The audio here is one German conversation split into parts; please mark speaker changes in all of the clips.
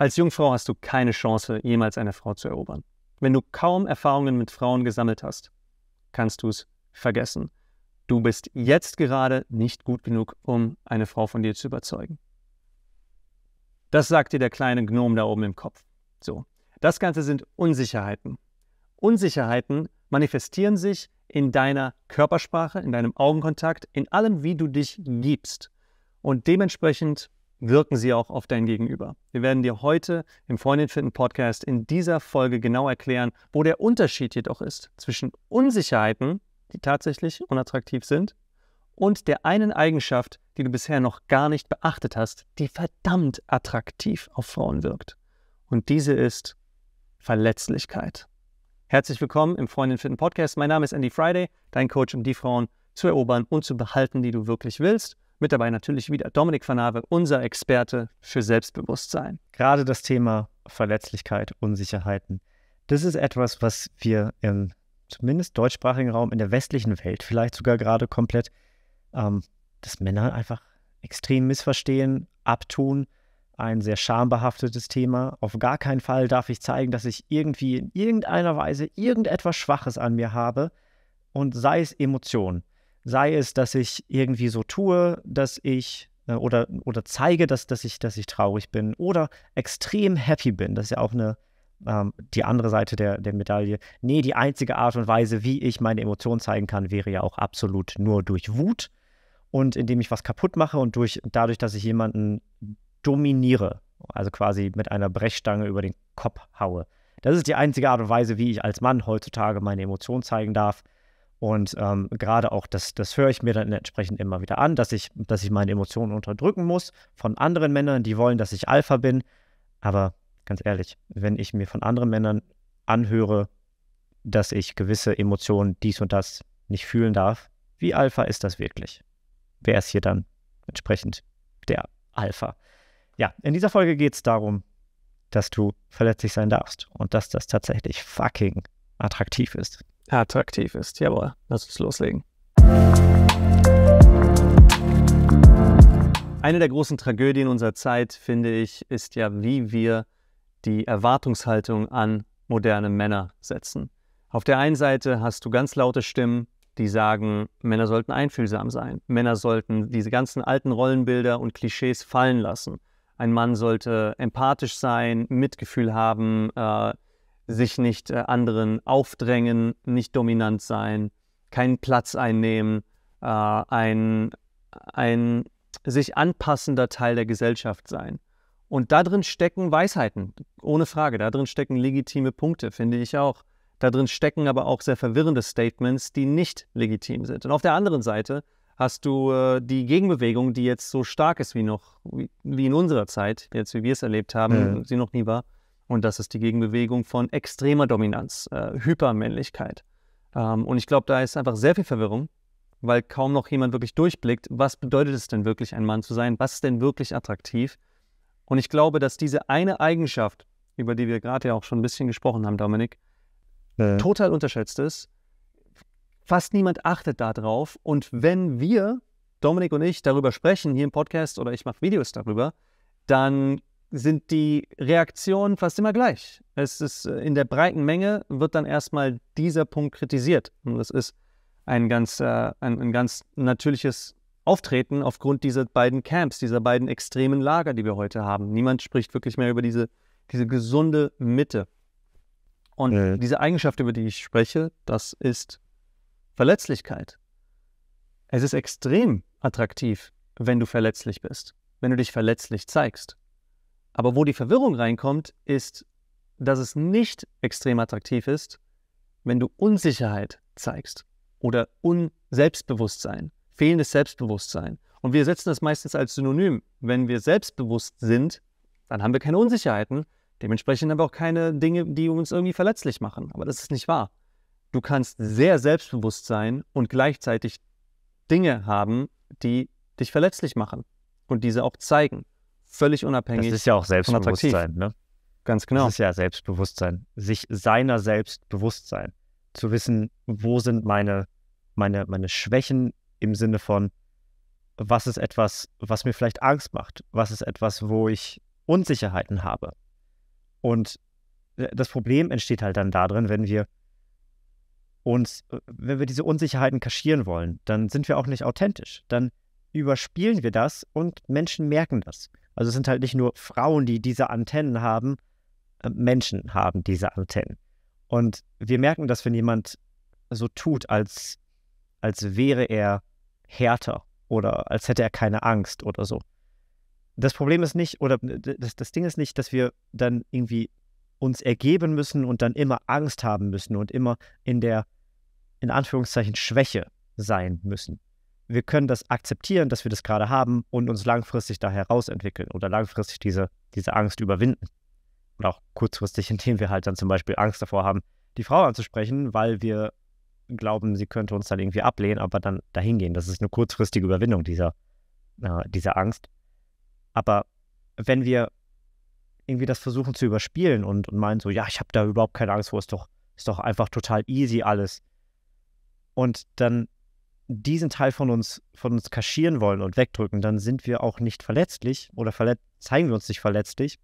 Speaker 1: Als Jungfrau hast du keine Chance, jemals eine Frau zu erobern. Wenn du kaum Erfahrungen mit Frauen gesammelt hast, kannst du es vergessen. Du bist jetzt gerade nicht gut genug, um eine Frau von dir zu überzeugen. Das sagt dir der kleine Gnom da oben im Kopf. So. Das Ganze sind Unsicherheiten. Unsicherheiten manifestieren sich in deiner Körpersprache, in deinem Augenkontakt, in allem, wie du dich gibst. Und dementsprechend wirken sie auch auf dein Gegenüber. Wir werden dir heute im Freundin finden Podcast in dieser Folge genau erklären, wo der Unterschied jedoch ist zwischen Unsicherheiten, die tatsächlich unattraktiv sind, und der einen Eigenschaft, die du bisher noch gar nicht beachtet hast, die verdammt attraktiv auf Frauen wirkt. Und diese ist Verletzlichkeit. Herzlich willkommen im Freundin finden Podcast. Mein Name ist Andy Friday, dein Coach, um die Frauen zu erobern und zu behalten, die du wirklich
Speaker 2: willst. Mit dabei natürlich wieder Dominik Vanave, unser Experte für Selbstbewusstsein. Gerade das Thema Verletzlichkeit, Unsicherheiten, das ist etwas, was wir im zumindest deutschsprachigen Raum in der westlichen Welt, vielleicht sogar gerade komplett, ähm, dass Männer einfach extrem missverstehen, abtun. Ein sehr schambehaftetes Thema. Auf gar keinen Fall darf ich zeigen, dass ich irgendwie in irgendeiner Weise irgendetwas Schwaches an mir habe und sei es Emotionen. Sei es, dass ich irgendwie so tue, dass ich äh, oder, oder zeige, dass, dass, ich, dass ich traurig bin oder extrem happy bin. Das ist ja auch eine, ähm, die andere Seite der, der Medaille. Nee, die einzige Art und Weise, wie ich meine Emotionen zeigen kann, wäre ja auch absolut nur durch Wut und indem ich was kaputt mache und durch, dadurch, dass ich jemanden dominiere, also quasi mit einer Brechstange über den Kopf haue. Das ist die einzige Art und Weise, wie ich als Mann heutzutage meine Emotionen zeigen darf. Und ähm, gerade auch das, das höre ich mir dann entsprechend immer wieder an, dass ich, dass ich meine Emotionen unterdrücken muss von anderen Männern, die wollen, dass ich Alpha bin. Aber ganz ehrlich, wenn ich mir von anderen Männern anhöre, dass ich gewisse Emotionen dies und das nicht fühlen darf, wie Alpha ist das wirklich? Wer ist hier dann entsprechend der Alpha? Ja, in dieser Folge geht es darum, dass du verletzlich sein darfst und dass das tatsächlich fucking attraktiv ist attraktiv ist. Jawohl, lass uns loslegen.
Speaker 1: Eine der großen Tragödien unserer Zeit, finde ich, ist ja, wie wir die Erwartungshaltung an moderne Männer setzen. Auf der einen Seite hast du ganz laute Stimmen, die sagen, Männer sollten einfühlsam sein. Männer sollten diese ganzen alten Rollenbilder und Klischees fallen lassen. Ein Mann sollte empathisch sein, Mitgefühl haben, äh, sich nicht äh, anderen aufdrängen, nicht dominant sein, keinen Platz einnehmen, äh, ein, ein sich anpassender Teil der Gesellschaft sein. Und da drin stecken Weisheiten, ohne Frage. Da drin stecken legitime Punkte, finde ich auch. Da drin stecken aber auch sehr verwirrende Statements, die nicht legitim sind. Und auf der anderen Seite hast du äh, die Gegenbewegung, die jetzt so stark ist wie noch, wie, wie in unserer Zeit, jetzt wie wir es erlebt haben, mhm. sie noch nie war, und das ist die Gegenbewegung von extremer Dominanz, äh, Hypermännlichkeit. Ähm, und ich glaube, da ist einfach sehr viel Verwirrung, weil kaum noch jemand wirklich durchblickt, was bedeutet es denn wirklich, ein Mann zu sein? Was ist denn wirklich attraktiv? Und ich glaube, dass diese eine Eigenschaft, über die wir gerade ja auch schon ein bisschen gesprochen haben, Dominik, äh. total unterschätzt ist. Fast niemand achtet darauf. Und wenn wir, Dominik und ich, darüber sprechen, hier im Podcast oder ich mache Videos darüber, dann sind die Reaktionen fast immer gleich. Es ist äh, in der breiten Menge wird dann erstmal dieser Punkt kritisiert. Und das ist ein ganz, äh, ein, ein ganz natürliches Auftreten aufgrund dieser beiden Camps, dieser beiden extremen Lager, die wir heute haben. Niemand spricht wirklich mehr über diese, diese gesunde Mitte. Und äh. diese Eigenschaft, über die ich spreche, das ist Verletzlichkeit. Es ist extrem attraktiv, wenn du verletzlich bist, wenn du dich verletzlich zeigst. Aber wo die Verwirrung reinkommt, ist, dass es nicht extrem attraktiv ist, wenn du Unsicherheit zeigst oder Unselbstbewusstsein, fehlendes Selbstbewusstsein. Und wir setzen das meistens als Synonym. Wenn wir selbstbewusst sind, dann haben wir keine Unsicherheiten, dementsprechend aber auch keine Dinge, die uns irgendwie verletzlich machen. Aber das ist nicht wahr. Du kannst sehr selbstbewusst sein und gleichzeitig Dinge haben, die dich verletzlich machen und diese auch zeigen völlig
Speaker 2: unabhängig. Das ist ja auch Selbstbewusstsein, ne? Ganz genau. Das ist ja Selbstbewusstsein. Sich seiner Selbstbewusstsein. Zu wissen, wo sind meine, meine, meine Schwächen im Sinne von, was ist etwas, was mir vielleicht Angst macht? Was ist etwas, wo ich Unsicherheiten habe? Und äh, das Problem entsteht halt dann darin, wenn wir uns, äh, wenn wir diese Unsicherheiten kaschieren wollen, dann sind wir auch nicht authentisch. Dann überspielen wir das und Menschen merken das. Also es sind halt nicht nur Frauen, die diese Antennen haben, äh, Menschen haben diese Antennen. Und wir merken das, wenn jemand so tut, als, als wäre er härter oder als hätte er keine Angst oder so. Das Problem ist nicht, oder äh, das, das Ding ist nicht, dass wir dann irgendwie uns ergeben müssen und dann immer Angst haben müssen und immer in der, in Anführungszeichen, Schwäche sein müssen wir können das akzeptieren, dass wir das gerade haben und uns langfristig da herausentwickeln oder langfristig diese, diese Angst überwinden. Und auch kurzfristig, indem wir halt dann zum Beispiel Angst davor haben, die Frau anzusprechen, weil wir glauben, sie könnte uns dann irgendwie ablehnen, aber dann dahin gehen. Das ist eine kurzfristige Überwindung dieser, äh, dieser Angst. Aber wenn wir irgendwie das versuchen zu überspielen und, und meinen so, ja, ich habe da überhaupt keine Angst vor, ist doch, ist doch einfach total easy alles. Und dann diesen Teil von uns, von uns kaschieren wollen und wegdrücken, dann sind wir auch nicht verletzlich oder verlet zeigen wir uns nicht verletzlich,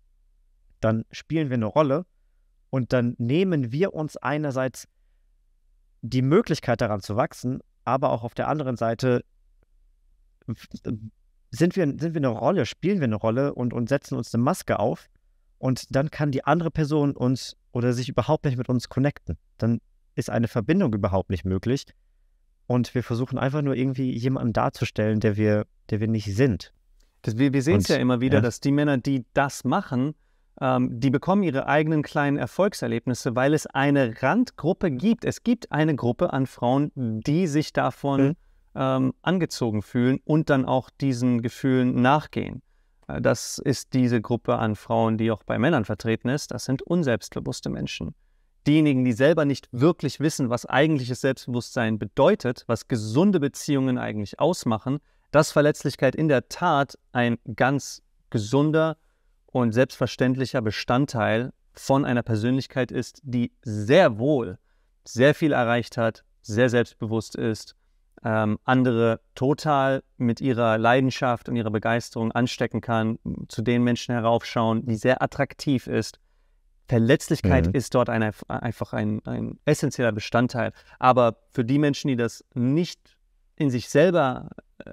Speaker 2: dann spielen wir eine Rolle und dann nehmen wir uns einerseits die Möglichkeit daran zu wachsen, aber auch auf der anderen Seite sind wir, sind wir eine Rolle, spielen wir eine Rolle und, und setzen uns eine Maske auf und dann kann die andere Person uns oder sich überhaupt nicht mit uns connecten. Dann ist eine Verbindung überhaupt nicht möglich und wir versuchen einfach nur irgendwie jemanden darzustellen, der wir, der wir nicht sind. Das, wir wir sehen es ja immer wieder, ja. dass die Männer, die das machen, ähm,
Speaker 1: die bekommen ihre eigenen kleinen Erfolgserlebnisse, weil es eine Randgruppe gibt. Es gibt eine Gruppe an Frauen, die sich davon mhm. ähm, angezogen fühlen und dann auch diesen Gefühlen nachgehen. Äh, das ist diese Gruppe an Frauen, die auch bei Männern vertreten ist. Das sind unselbstbewusste Menschen diejenigen, die selber nicht wirklich wissen, was eigentliches Selbstbewusstsein bedeutet, was gesunde Beziehungen eigentlich ausmachen, dass Verletzlichkeit in der Tat ein ganz gesunder und selbstverständlicher Bestandteil von einer Persönlichkeit ist, die sehr wohl sehr viel erreicht hat, sehr selbstbewusst ist, ähm, andere total mit ihrer Leidenschaft und ihrer Begeisterung anstecken kann, zu den Menschen heraufschauen, die sehr attraktiv ist Verletzlichkeit mhm. ist dort ein, einfach ein, ein essentieller Bestandteil. Aber für die Menschen, die das nicht in sich selber äh,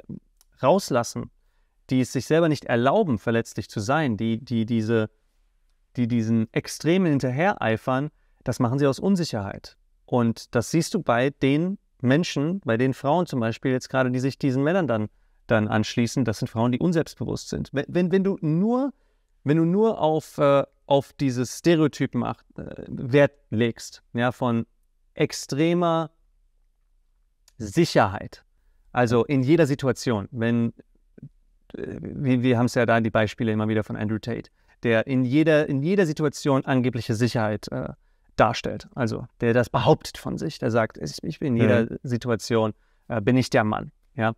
Speaker 1: rauslassen, die es sich selber nicht erlauben, verletzlich zu sein, die, die, diese, die diesen Extremen hinterhereifern, das machen sie aus Unsicherheit. Und das siehst du bei den Menschen, bei den Frauen zum Beispiel jetzt gerade, die sich diesen Männern dann, dann anschließen, das sind Frauen, die unselbstbewusst sind. Wenn, wenn, wenn du nur, wenn du nur auf äh, auf dieses Stereotypen acht, äh, Wert legst, ja, von extremer Sicherheit. Also in jeder Situation, wenn, äh, wir, wir haben es ja da die Beispiele immer wieder von Andrew Tate, der in jeder, in jeder Situation angebliche Sicherheit äh, darstellt. Also der das behauptet von sich, der sagt, ich, bin in jeder mhm. Situation, äh, bin ich der Mann. Ja?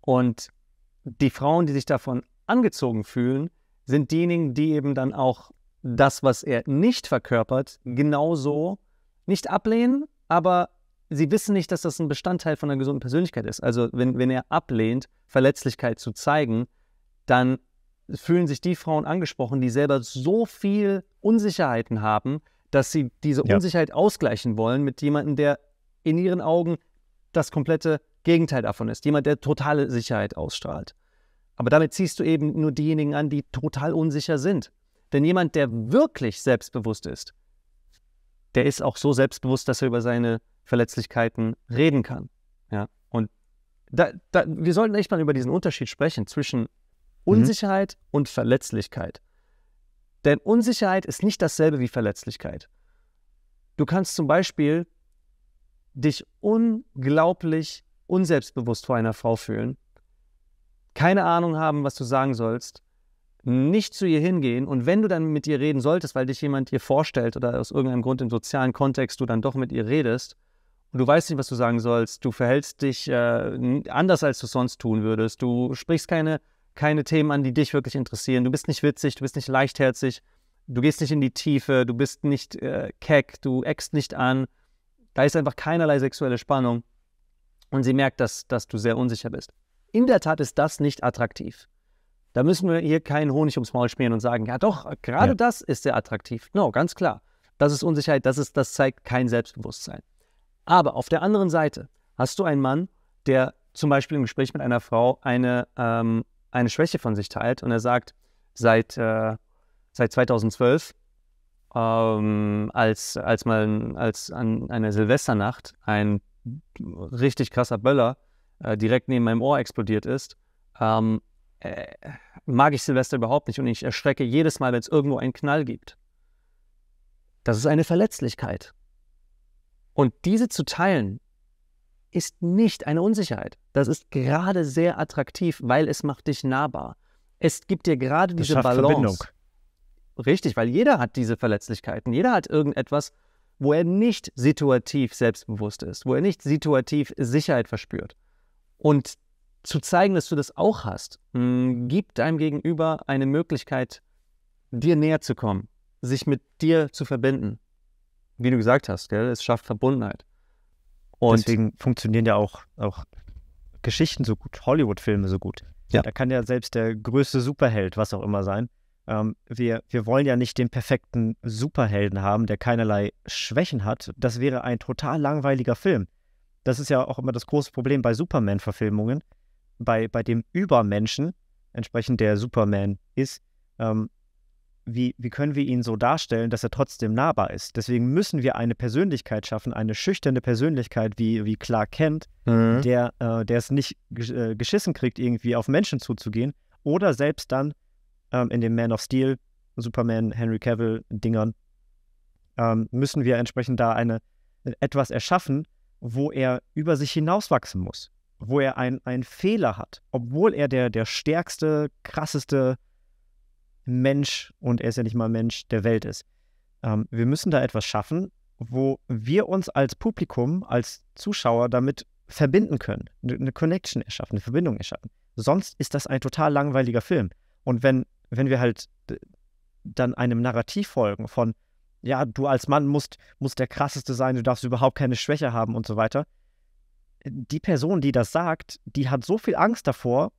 Speaker 1: Und die Frauen, die sich davon angezogen fühlen, sind diejenigen, die eben dann auch das, was er nicht verkörpert, genauso nicht ablehnen, aber sie wissen nicht, dass das ein Bestandteil von einer gesunden Persönlichkeit ist. Also wenn, wenn er ablehnt, Verletzlichkeit zu zeigen, dann fühlen sich die Frauen angesprochen, die selber so viel Unsicherheiten haben, dass sie diese ja. Unsicherheit ausgleichen wollen mit jemandem, der in ihren Augen das komplette Gegenteil davon ist. Jemand, der totale Sicherheit ausstrahlt. Aber damit ziehst du eben nur diejenigen an, die total unsicher sind. Denn jemand, der wirklich selbstbewusst ist, der ist auch so selbstbewusst, dass er über seine Verletzlichkeiten reden kann. Ja? Und da, da, wir sollten echt mal über diesen Unterschied sprechen zwischen mhm. Unsicherheit mhm. und Verletzlichkeit. Denn Unsicherheit ist nicht dasselbe wie Verletzlichkeit. Du kannst zum Beispiel dich unglaublich unselbstbewusst vor einer Frau fühlen, keine Ahnung haben, was du sagen sollst nicht zu ihr hingehen und wenn du dann mit ihr reden solltest, weil dich jemand dir vorstellt oder aus irgendeinem Grund im sozialen Kontext du dann doch mit ihr redest und du weißt nicht, was du sagen sollst, du verhältst dich äh, anders, als du sonst tun würdest, du sprichst keine, keine Themen an, die dich wirklich interessieren, du bist nicht witzig, du bist nicht leichtherzig, du gehst nicht in die Tiefe, du bist nicht äh, keck, du eckst nicht an, da ist einfach keinerlei sexuelle Spannung und sie merkt, dass, dass du sehr unsicher bist. In der Tat ist das nicht attraktiv. Da müssen wir hier keinen Honig ums Maul schmieren und sagen, ja doch, gerade ja. das ist sehr attraktiv. No, ganz klar. Das ist Unsicherheit, das, ist, das zeigt kein Selbstbewusstsein. Aber auf der anderen Seite hast du einen Mann, der zum Beispiel im Gespräch mit einer Frau eine, ähm, eine Schwäche von sich teilt und er sagt, seit, äh, seit 2012 ähm, als, als mal als an einer Silvesternacht ein richtig krasser Böller äh, direkt neben meinem Ohr explodiert ist, ähm, äh, mag ich Silvester überhaupt nicht und ich erschrecke jedes Mal, wenn es irgendwo einen Knall gibt. Das ist eine Verletzlichkeit. Und diese zu teilen, ist nicht eine Unsicherheit. Das ist gerade sehr attraktiv, weil es macht dich nahbar. Es gibt dir gerade diese Balance. Verbindung. Richtig, weil jeder hat diese Verletzlichkeiten. Jeder hat irgendetwas, wo er nicht situativ selbstbewusst ist, wo er nicht situativ Sicherheit verspürt. Und zu zeigen, dass du das auch hast, mm, gibt deinem Gegenüber eine Möglichkeit, dir näher zu kommen, sich mit dir zu verbinden. Wie du gesagt hast, gell? es schafft Verbundenheit.
Speaker 2: Und deswegen funktionieren ja auch, auch Geschichten so gut, Hollywood-Filme so gut. Ja. Da kann ja selbst der größte Superheld, was auch immer sein. Ähm, wir, wir wollen ja nicht den perfekten Superhelden haben, der keinerlei Schwächen hat. Das wäre ein total langweiliger Film. Das ist ja auch immer das große Problem bei Superman-Verfilmungen bei, bei dem Übermenschen, entsprechend der Superman ist, ähm, wie, wie können wir ihn so darstellen, dass er trotzdem nahbar ist? Deswegen müssen wir eine Persönlichkeit schaffen, eine schüchterne Persönlichkeit wie, wie Clark kennt, mhm. der, äh, der es nicht äh, geschissen kriegt, irgendwie auf Menschen zuzugehen. Oder selbst dann ähm, in dem Man of Steel, Superman, Henry Cavill-Dingern, ähm, müssen wir entsprechend da eine, äh, etwas erschaffen, wo er über sich hinauswachsen muss wo er einen Fehler hat, obwohl er der, der stärkste, krasseste Mensch, und er ist ja nicht mal Mensch, der Welt ist. Ähm, wir müssen da etwas schaffen, wo wir uns als Publikum, als Zuschauer damit verbinden können, ne, eine Connection erschaffen, eine Verbindung erschaffen. Sonst ist das ein total langweiliger Film. Und wenn, wenn wir halt äh, dann einem Narrativ folgen von, ja, du als Mann musst, musst der krasseste sein, du darfst überhaupt keine Schwäche haben und so weiter, die Person, die das sagt, die hat so viel Angst davor,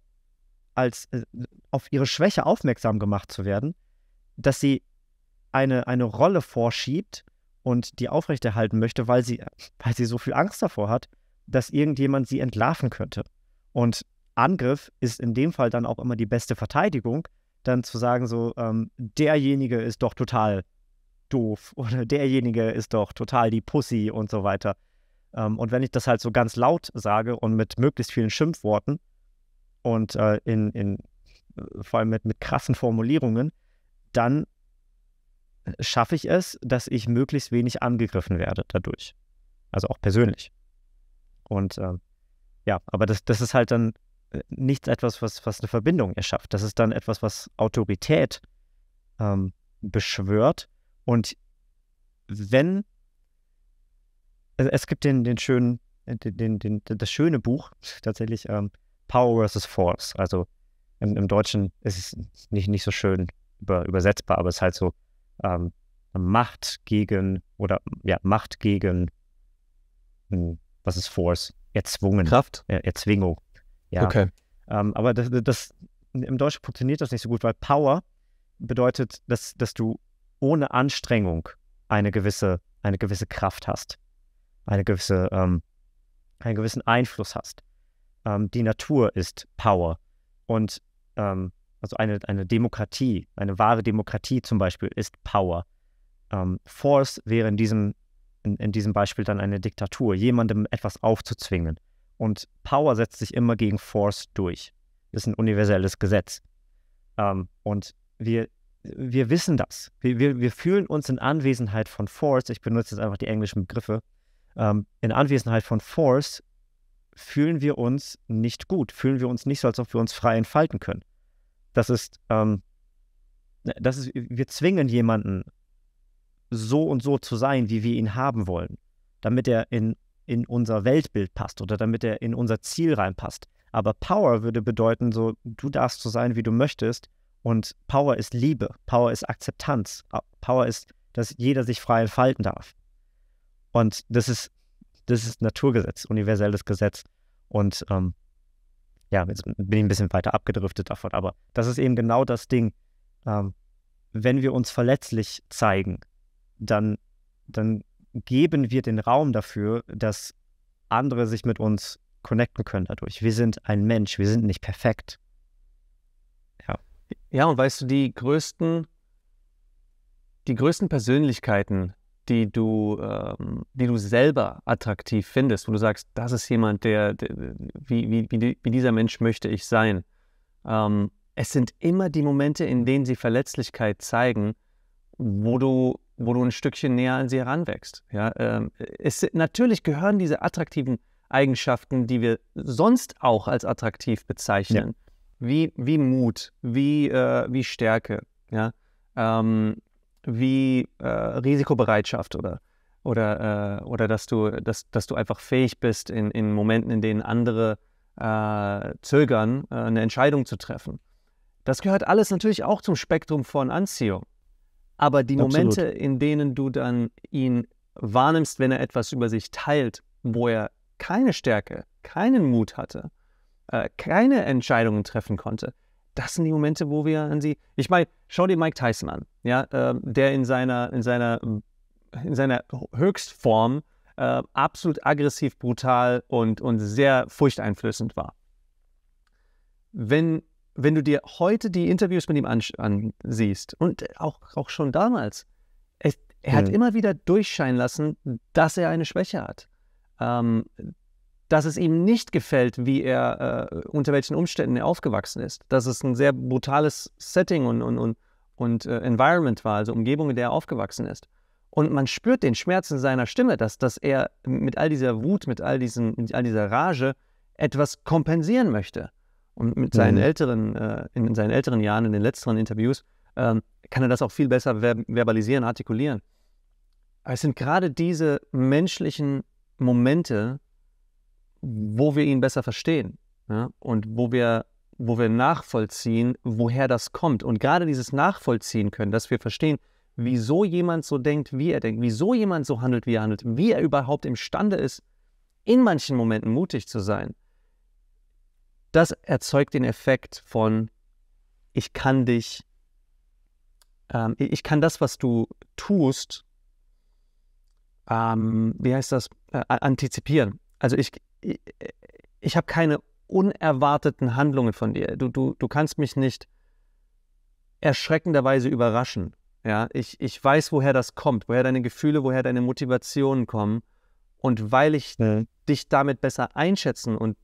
Speaker 2: als äh, auf ihre Schwäche aufmerksam gemacht zu werden, dass sie eine, eine Rolle vorschiebt und die aufrechterhalten möchte, weil sie, weil sie so viel Angst davor hat, dass irgendjemand sie entlarven könnte. Und Angriff ist in dem Fall dann auch immer die beste Verteidigung, dann zu sagen, so, ähm, derjenige ist doch total doof oder derjenige ist doch total die Pussy und so weiter. Ähm, und wenn ich das halt so ganz laut sage und mit möglichst vielen Schimpfworten und äh, in, in, äh, vor allem mit, mit krassen Formulierungen, dann schaffe ich es, dass ich möglichst wenig angegriffen werde dadurch. Also auch persönlich. Und äh, ja, aber das, das ist halt dann äh, nichts etwas, was, was eine Verbindung erschafft. Das ist dann etwas, was Autorität ähm, beschwört. Und wenn es gibt den, den schönen, äh, den, den, das schöne Buch tatsächlich, ähm, Power versus Force. Also im, im, Deutschen ist es nicht, nicht so schön über, übersetzbar, aber es ist halt so ähm, Macht gegen oder ja, Macht gegen hm, was ist Force? Erzwungen. Kraft? Er, Erzwingung. Ja. Okay. Ähm, aber das, das, im Deutschen funktioniert das nicht so gut, weil Power bedeutet, dass, dass du ohne Anstrengung eine gewisse, eine gewisse Kraft hast eine gewisse, ähm, einen gewissen Einfluss hast. Ähm, die Natur ist Power. Und ähm, also eine, eine Demokratie, eine wahre Demokratie zum Beispiel ist Power. Ähm, Force wäre in diesem, in, in diesem Beispiel dann eine Diktatur, jemandem etwas aufzuzwingen. Und Power setzt sich immer gegen Force durch. Das ist ein universelles Gesetz. Ähm, und wir wir wissen das. Wir, wir, wir, fühlen uns in Anwesenheit von Force, ich benutze jetzt einfach die englischen Begriffe, ähm, in Anwesenheit von Force fühlen wir uns nicht gut, fühlen wir uns nicht so, als ob wir uns frei entfalten können. Das ist, ähm, ne, das ist, wir zwingen jemanden so und so zu sein, wie wir ihn haben wollen, damit er in, in unser Weltbild passt oder damit er in unser Ziel reinpasst. Aber Power würde bedeuten, so, du darfst so sein, wie du möchtest. Und Power ist Liebe, Power ist Akzeptanz, Power ist, dass jeder sich frei entfalten darf. Und das ist, das ist Naturgesetz, universelles Gesetz. Und ähm, ja, jetzt bin ich ein bisschen weiter abgedriftet davon, aber das ist eben genau das Ding. Ähm, wenn wir uns verletzlich zeigen, dann, dann geben wir den Raum dafür, dass andere sich mit uns connecten können dadurch. Wir sind ein Mensch, wir sind nicht perfekt. Ja. Ja, und weißt du,
Speaker 1: die größten, die größten Persönlichkeiten, die du, ähm, die du selber attraktiv findest, wo du sagst, das ist jemand, der, der wie, wie, wie, dieser Mensch möchte ich sein. Ähm, es sind immer die Momente, in denen sie Verletzlichkeit zeigen, wo du, wo du ein Stückchen näher an sie heranwächst. Ja, ähm, es, natürlich gehören diese attraktiven Eigenschaften, die wir sonst auch als attraktiv bezeichnen, ja. wie, wie Mut, wie, äh, wie Stärke, ja, ähm, wie äh, Risikobereitschaft oder oder, äh, oder dass du, dass, dass du einfach fähig bist, in, in Momenten, in denen andere äh, zögern, äh, eine Entscheidung zu treffen. Das gehört alles natürlich auch zum Spektrum von Anziehung. Aber die Absolut. Momente, in denen du dann ihn wahrnimmst, wenn er etwas über sich teilt, wo er keine Stärke, keinen Mut hatte, äh, keine Entscheidungen treffen konnte, das sind die Momente, wo wir an sie. Ich meine, schau dir Mike Tyson an, ja, äh, der in seiner, in seiner, in seiner Höchstform äh, absolut aggressiv, brutal und, und sehr furchteinflößend war. Wenn, wenn du dir heute die Interviews mit ihm ansiehst und auch, auch schon damals, es, er mhm. hat immer wieder durchscheinen lassen, dass er eine Schwäche hat. Ähm, dass es ihm nicht gefällt, wie er, äh, unter welchen Umständen er aufgewachsen ist. Dass es ein sehr brutales Setting und, und, und, und äh, Environment war, also Umgebung, in der er aufgewachsen ist. Und man spürt den Schmerz in seiner Stimme, dass, dass er mit all dieser Wut, mit all, diesem, mit all dieser Rage etwas kompensieren möchte. Und mit seinen mhm. älteren, äh, in seinen älteren Jahren, in den letzteren Interviews, ähm, kann er das auch viel besser ver verbalisieren, artikulieren. Aber es sind gerade diese menschlichen Momente, wo wir ihn besser verstehen ja? und wo wir, wo wir nachvollziehen, woher das kommt. Und gerade dieses Nachvollziehen können, dass wir verstehen, wieso jemand so denkt, wie er denkt, wieso jemand so handelt, wie er handelt, wie er überhaupt imstande ist, in manchen Momenten mutig zu sein, das erzeugt den Effekt von, ich kann dich, ähm, ich kann das, was du tust, ähm, wie heißt das, äh, antizipieren. Also ich, ich habe keine unerwarteten Handlungen von dir. Du, du, du kannst mich nicht erschreckenderweise überraschen. Ja, ich, ich weiß, woher das kommt, woher deine Gefühle, woher deine Motivationen kommen. Und weil ich ja. Mhm. dich damit besser einschätzen und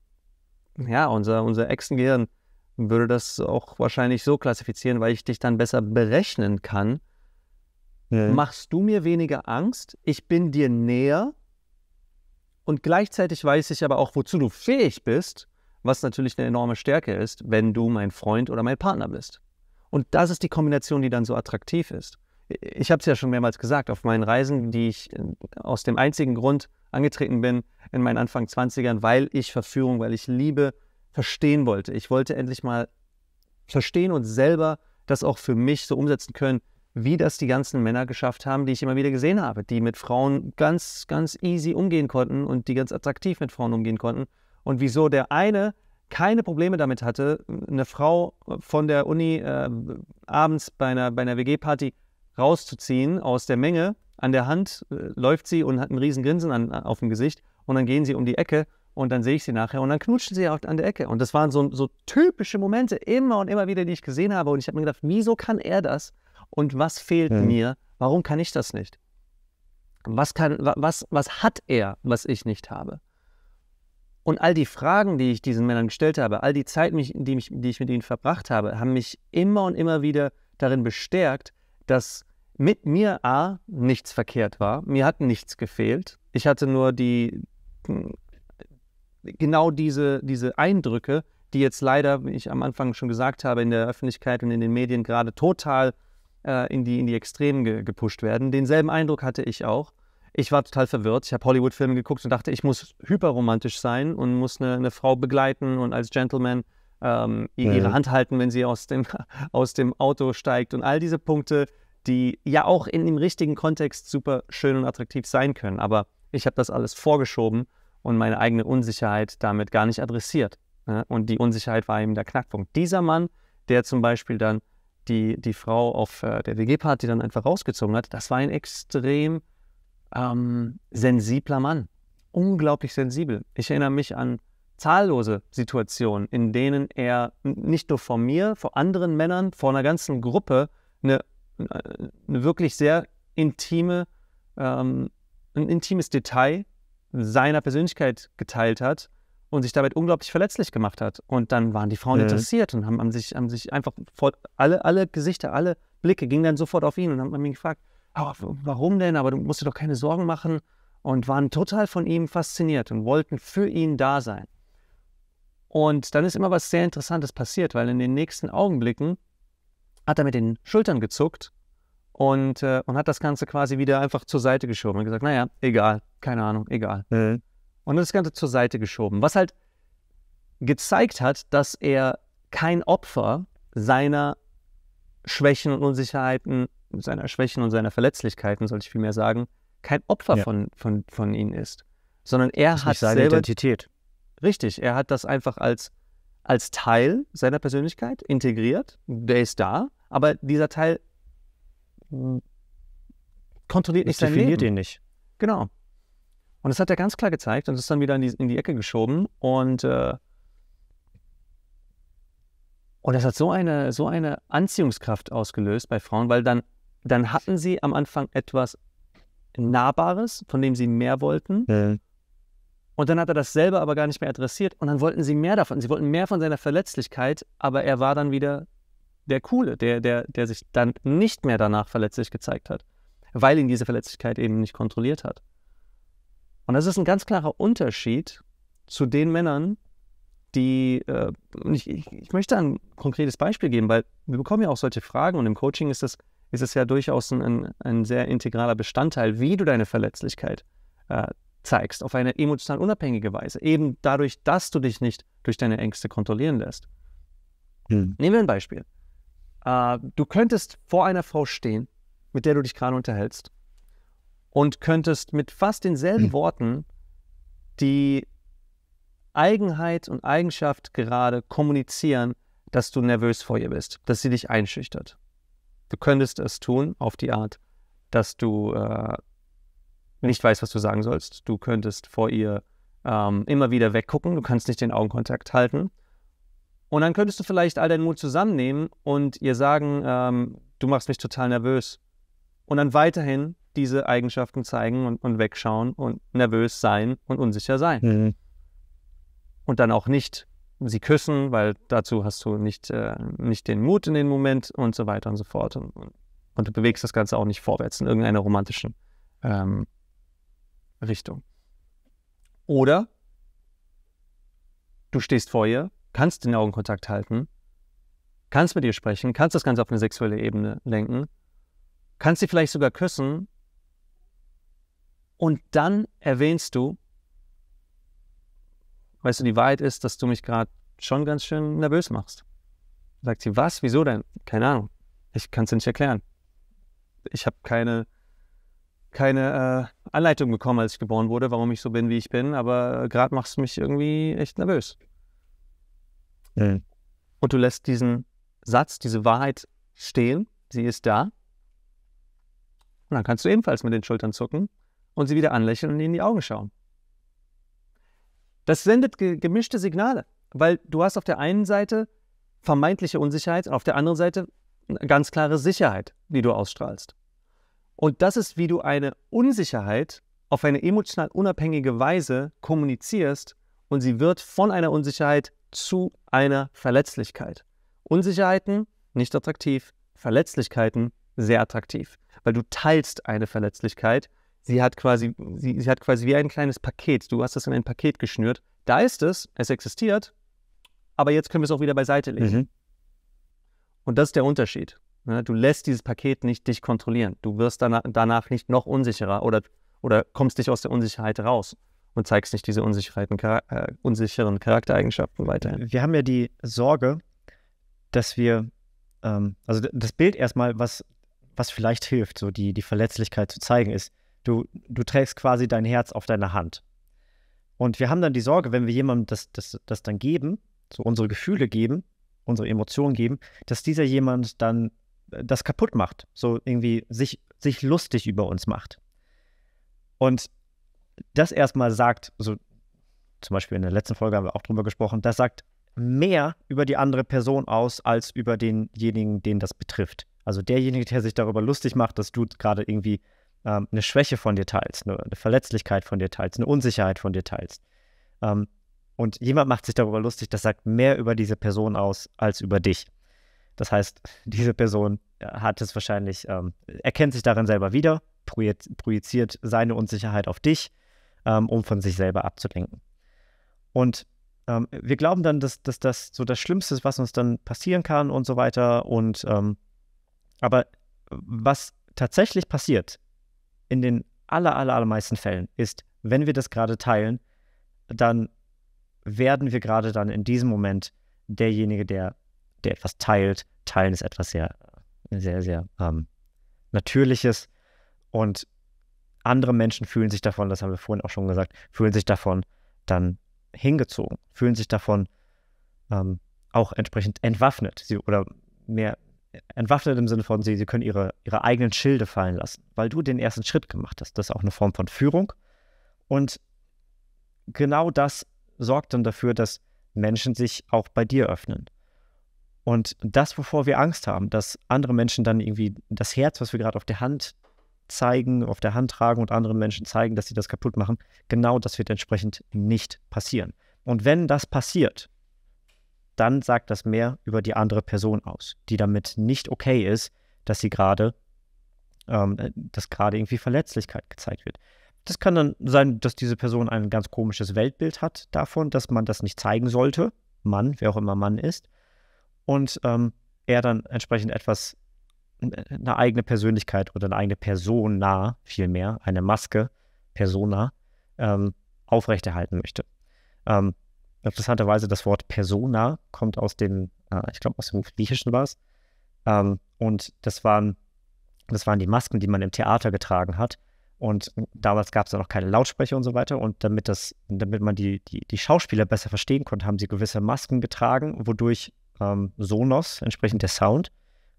Speaker 1: ja, unser, unser Echsengehirn würde das auch wahrscheinlich so klassifizieren, weil ich dich dann besser berechnen kann, ja. Mhm. machst du mir weniger Angst, ich bin dir näher und gleichzeitig weiß ich aber auch, wozu du fähig bist, was natürlich eine enorme Stärke ist, wenn du mein Freund oder mein Partner bist. Und das ist die Kombination, die dann so attraktiv ist. Ich habe es ja schon mehrmals gesagt, auf meinen Reisen, die ich äh, aus dem einzigen Grund angetreten bin, in meinen Anfang 20ern, weil ich Verführung, weil ich Liebe verstehen wollte. Ich wollte endlich mal verstehen und selber das auch für mich so umsetzen können, wie das die ganzen Männer geschafft haben, die ich immer wieder gesehen habe, die mit Frauen ganz, ganz easy umgehen konnten und die ganz attraktiv mit Frauen umgehen konnten. Und wieso der eine keine Probleme damit hatte, eine Frau äh, von der Uni äh, abends bei einer, bei einer WG-Party rauszuziehen aus der Menge. An der Hand äh, läuft sie und hat einen riesen Grinsen an, äh, auf dem Gesicht. Und dann gehen sie um die Ecke und dann sehe ich sie nachher und dann knutschen sie auch an der Ecke. Und das waren so, so typische Momente immer und immer wieder, die ich gesehen habe. Und ich habe mir gedacht, wieso kann er das? und was fehlt mhm. mir? Warum kann ich das nicht? Was, kann, was, was hat er, was ich nicht habe? Und all die Fragen, die ich diesen Männern gestellt habe, all die Zeit, mich, die, mich, die ich mit ihnen verbracht habe, haben mich immer und immer wieder darin bestärkt, dass mit mir A nichts verkehrt war, mir hat nichts gefehlt. Ich hatte nur die hm, genau diese, diese Eindrücke, die jetzt leider, wie ich am Anfang schon gesagt habe, in der Öffentlichkeit und in den Medien gerade total äh, in, die, in die Extremen ge gepusht werden. Denselben Eindruck hatte ich auch. Ich war total verwirrt. Ich habe Hollywood-Filme geguckt und dachte, ich muss hyperromantisch sein und muss eine, eine Frau begleiten und als Gentleman ähm, ihre ja. Mhm. Hand halten, wenn sie aus dem, aus dem Auto steigt. Und all diese Punkte, die ja auch in dem richtigen Kontext super schön und attraktiv sein können. Aber ich habe das alles vorgeschoben und meine eigene Unsicherheit damit gar nicht adressiert. Ne? Und die Unsicherheit war eben der Knackpunkt. Dieser Mann, der zum Beispiel dann die, die Frau auf äh, der WG-Party dann einfach rausgezogen hat, das war ein extrem ähm, sensibler Mann. Unglaublich sensibel. Ich erinnere mich an zahllose Situationen, in denen er nicht nur vor mir, vor anderen Männern, vor einer ganzen Gruppe eine, äh, eine wirklich sehr intime, ähm, ein intimes Detail seiner Persönlichkeit geteilt hat, und sich damit unglaublich verletzlich gemacht hat. Und dann waren die Frauen mhm. interessiert und haben, haben, sich, haben sich einfach vor, alle, alle Gesichter, alle Blicke gingen dann sofort auf ihn und haben ihn gefragt, oh, warum denn? Aber du musst dir doch keine Sorgen machen. Und waren total von ihm fasziniert und wollten für ihn da sein. Und dann ist immer was sehr Interessantes passiert, weil in den nächsten Augenblicken hat er mit den Schultern gezuckt und, äh, und hat das Ganze quasi wieder einfach zur Seite geschoben und gesagt, naja, egal, keine Ahnung, egal. Mhm und das Ganze zur Seite geschoben, was halt gezeigt hat, dass er kein Opfer seiner Schwächen und Unsicherheiten, seiner Schwächen und seiner Verletzlichkeiten, sollte ich vielmehr sagen, kein Opfer ja. von, von, von ihnen ist. Sondern er das hat seine selber, Identität. Richtig, er hat das einfach als, als Teil seiner Persönlichkeit integriert. Der ist da, aber dieser Teil kontrolliert das nicht sein Leben. definiert ihn nicht. Genau. Und das hat er ganz klar gezeigt und ist dann wieder in die, in die Ecke geschoben. Und, äh, und das hat so eine, so eine Anziehungskraft ausgelöst bei Frauen, weil dann, dann hatten sie am Anfang etwas Nahbares, von dem sie mehr wollten. Mhm. Und dann hat er das selber aber gar nicht mehr adressiert. Und dann wollten sie mehr davon. Sie wollten mehr von seiner Verletzlichkeit, aber er war dann wieder der Coole, der, der, der sich dann nicht mehr danach verletzlich gezeigt hat, weil ihn diese Verletzlichkeit eben nicht kontrolliert hat. Und das ist ein ganz klarer Unterschied zu den Männern, die, äh, ich, ich, möchte ein konkretes Beispiel geben, weil wir bekommen ja auch solche Fragen und im Coaching ist es ist ja durchaus ein, ein, sehr integraler Bestandteil, wie du deine Verletzlichkeit äh, zeigst, auf eine emotional unabhängige Weise, eben dadurch, dass du dich nicht durch deine Ängste kontrollieren lässt. Hm. Nehmen wir ein Beispiel. Äh, du könntest vor einer Frau stehen, mit der du dich gerade unterhältst und könntest mit fast denselben hm. Worten die Eigenheit und Eigenschaft gerade kommunizieren, dass du nervös vor ihr bist, dass sie dich einschüchtert. Du könntest es tun auf die Art, dass du äh, nicht weißt, was du sagen sollst. Du könntest vor ihr ähm, immer wieder weggucken, du kannst nicht den Augenkontakt halten. Und dann könntest du vielleicht all deinen Mut zusammennehmen und ihr sagen, ähm, du machst mich total nervös. Und dann weiterhin diese Eigenschaften zeigen und, und wegschauen und nervös sein und unsicher sein. Mhm. Und dann auch nicht sie küssen, weil dazu hast du nicht, äh, nicht den Mut in den Moment und so weiter und so fort. Und, und du bewegst das Ganze auch nicht vorwärts in irgendeiner romantischen ähm, Richtung. Oder du stehst vor ihr, kannst den Augenkontakt halten, kannst mit ihr sprechen, kannst das Ganze auf eine sexuelle Ebene lenken, kannst sie vielleicht sogar küssen und dann erwähnst du, weißt du, die Wahrheit ist, dass du mich gerade schon ganz schön nervös machst. Sagt sie, was? Wieso denn? Keine Ahnung. Ich kann es nicht erklären. Ich habe keine, keine äh, Anleitung bekommen, als ich geboren wurde, warum ich so bin, wie ich bin, aber gerade machst du mich irgendwie echt nervös. Mhm. Und du lässt diesen Satz, diese Wahrheit stehen, sie ist da. Und dann kannst du ebenfalls mit den Schultern zucken und sie wieder anlächeln und ihnen in die Augen schauen. Das sendet ge gemischte Signale, weil du hast auf der einen Seite vermeintliche Unsicherheit und auf der anderen Seite eine ganz klare Sicherheit, die du ausstrahlst. Und das ist, wie du eine Unsicherheit auf eine emotional unabhängige Weise kommunizierst und sie wird von einer Unsicherheit zu einer Verletzlichkeit. Unsicherheiten nicht attraktiv, Verletzlichkeiten sehr attraktiv, weil du teilst eine Verletzlichkeit sie hat quasi, sie, sie hat quasi wie ein kleines Paket. Du hast das in ein Paket geschnürt. Da ist es, es existiert, aber jetzt können wir es auch wieder beiseite legen. Mhm. Und das ist der Unterschied. Ne? Du lässt dieses Paket nicht dich kontrollieren. Du wirst danach, danach nicht noch unsicherer oder, oder kommst dich aus der Unsicherheit raus und zeigst nicht diese Unsicherheiten,
Speaker 2: äh, unsicheren Charaktereigenschaften weiterhin. Wir haben ja die Sorge, dass wir, ähm, also das Bild erstmal, was, was vielleicht hilft, so die, die Verletzlichkeit zu zeigen, ist, Du, du trägst quasi dein Herz auf deiner Hand. Und wir haben dann die Sorge, wenn wir jemandem das, das, das dann geben, so unsere Gefühle geben, unsere Emotionen geben, dass dieser jemand dann äh, das kaputt macht, so irgendwie sich, sich lustig über uns macht. Und das erstmal sagt, so zum Beispiel in der letzten Folge haben wir auch drüber gesprochen, das sagt mehr über die andere Person aus als über denjenigen, den das betrifft. Also derjenige, der sich darüber lustig macht, dass du gerade irgendwie ähm, eine Schwäche von dir teilst, eine, eine, Verletzlichkeit von dir teilst, eine Unsicherheit von dir teilst. Ähm, und jemand macht sich darüber lustig, das sagt mehr über diese Person aus als über dich. Das heißt, diese Person äh, hat es wahrscheinlich, ähm, erkennt sich darin selber wieder, projiziert seine Unsicherheit auf dich, ähm, um von sich selber abzulenken. Und ähm, wir glauben dann, dass, dass das so das Schlimmste ist, was uns dann passieren kann und so weiter. Und ähm, aber äh, was tatsächlich passiert, in den aller, aller, allermeisten Fällen ist, wenn wir das gerade teilen, dann werden wir gerade dann in diesem Moment derjenige, der, der etwas teilt. Teilen ist etwas sehr, sehr, sehr ähm, Natürliches und andere Menschen fühlen sich davon, das haben wir vorhin auch schon gesagt, fühlen sich davon dann hingezogen, fühlen sich davon ähm, auch entsprechend entwaffnet sie, oder mehr entwaffnet im Sinne von, sie, sie können ihre, ihre eigenen Schilde fallen lassen, weil du den ersten Schritt gemacht hast. Das ist auch eine Form von Führung. Und genau das sorgt dann dafür, dass Menschen sich auch bei dir öffnen. Und das, wovor wir Angst haben, dass andere Menschen dann irgendwie das Herz, was wir gerade auf der Hand zeigen, auf der Hand tragen und anderen Menschen zeigen, dass sie das kaputt machen, genau das wird entsprechend nicht passieren. Und wenn das passiert, dann sagt das mehr über die andere Person aus, die damit nicht okay ist, dass sie gerade, ähm, äh, dass gerade irgendwie Verletzlichkeit gezeigt wird. Das kann dann sein, dass diese Person ein ganz komisches Weltbild hat davon, dass man das nicht zeigen sollte, Mann, wer auch immer Mann ist, und ähm, er dann entsprechend etwas, äh, eine eigene Persönlichkeit oder eine eigene Persona vielmehr, eine Maske, Persona, ähm, aufrechterhalten möchte. Ähm, Interessanterweise, das Wort Persona kommt aus dem, äh, ich glaube, aus dem Griechischen war es. Ähm, und das waren, das waren die Masken, die man im Theater getragen hat. Und damals gab es ja noch keine Lautsprecher und so weiter. Und damit, das, damit man die, die, die Schauspieler besser verstehen konnte, haben sie gewisse Masken getragen, wodurch ähm, Sonos, entsprechend der Sound,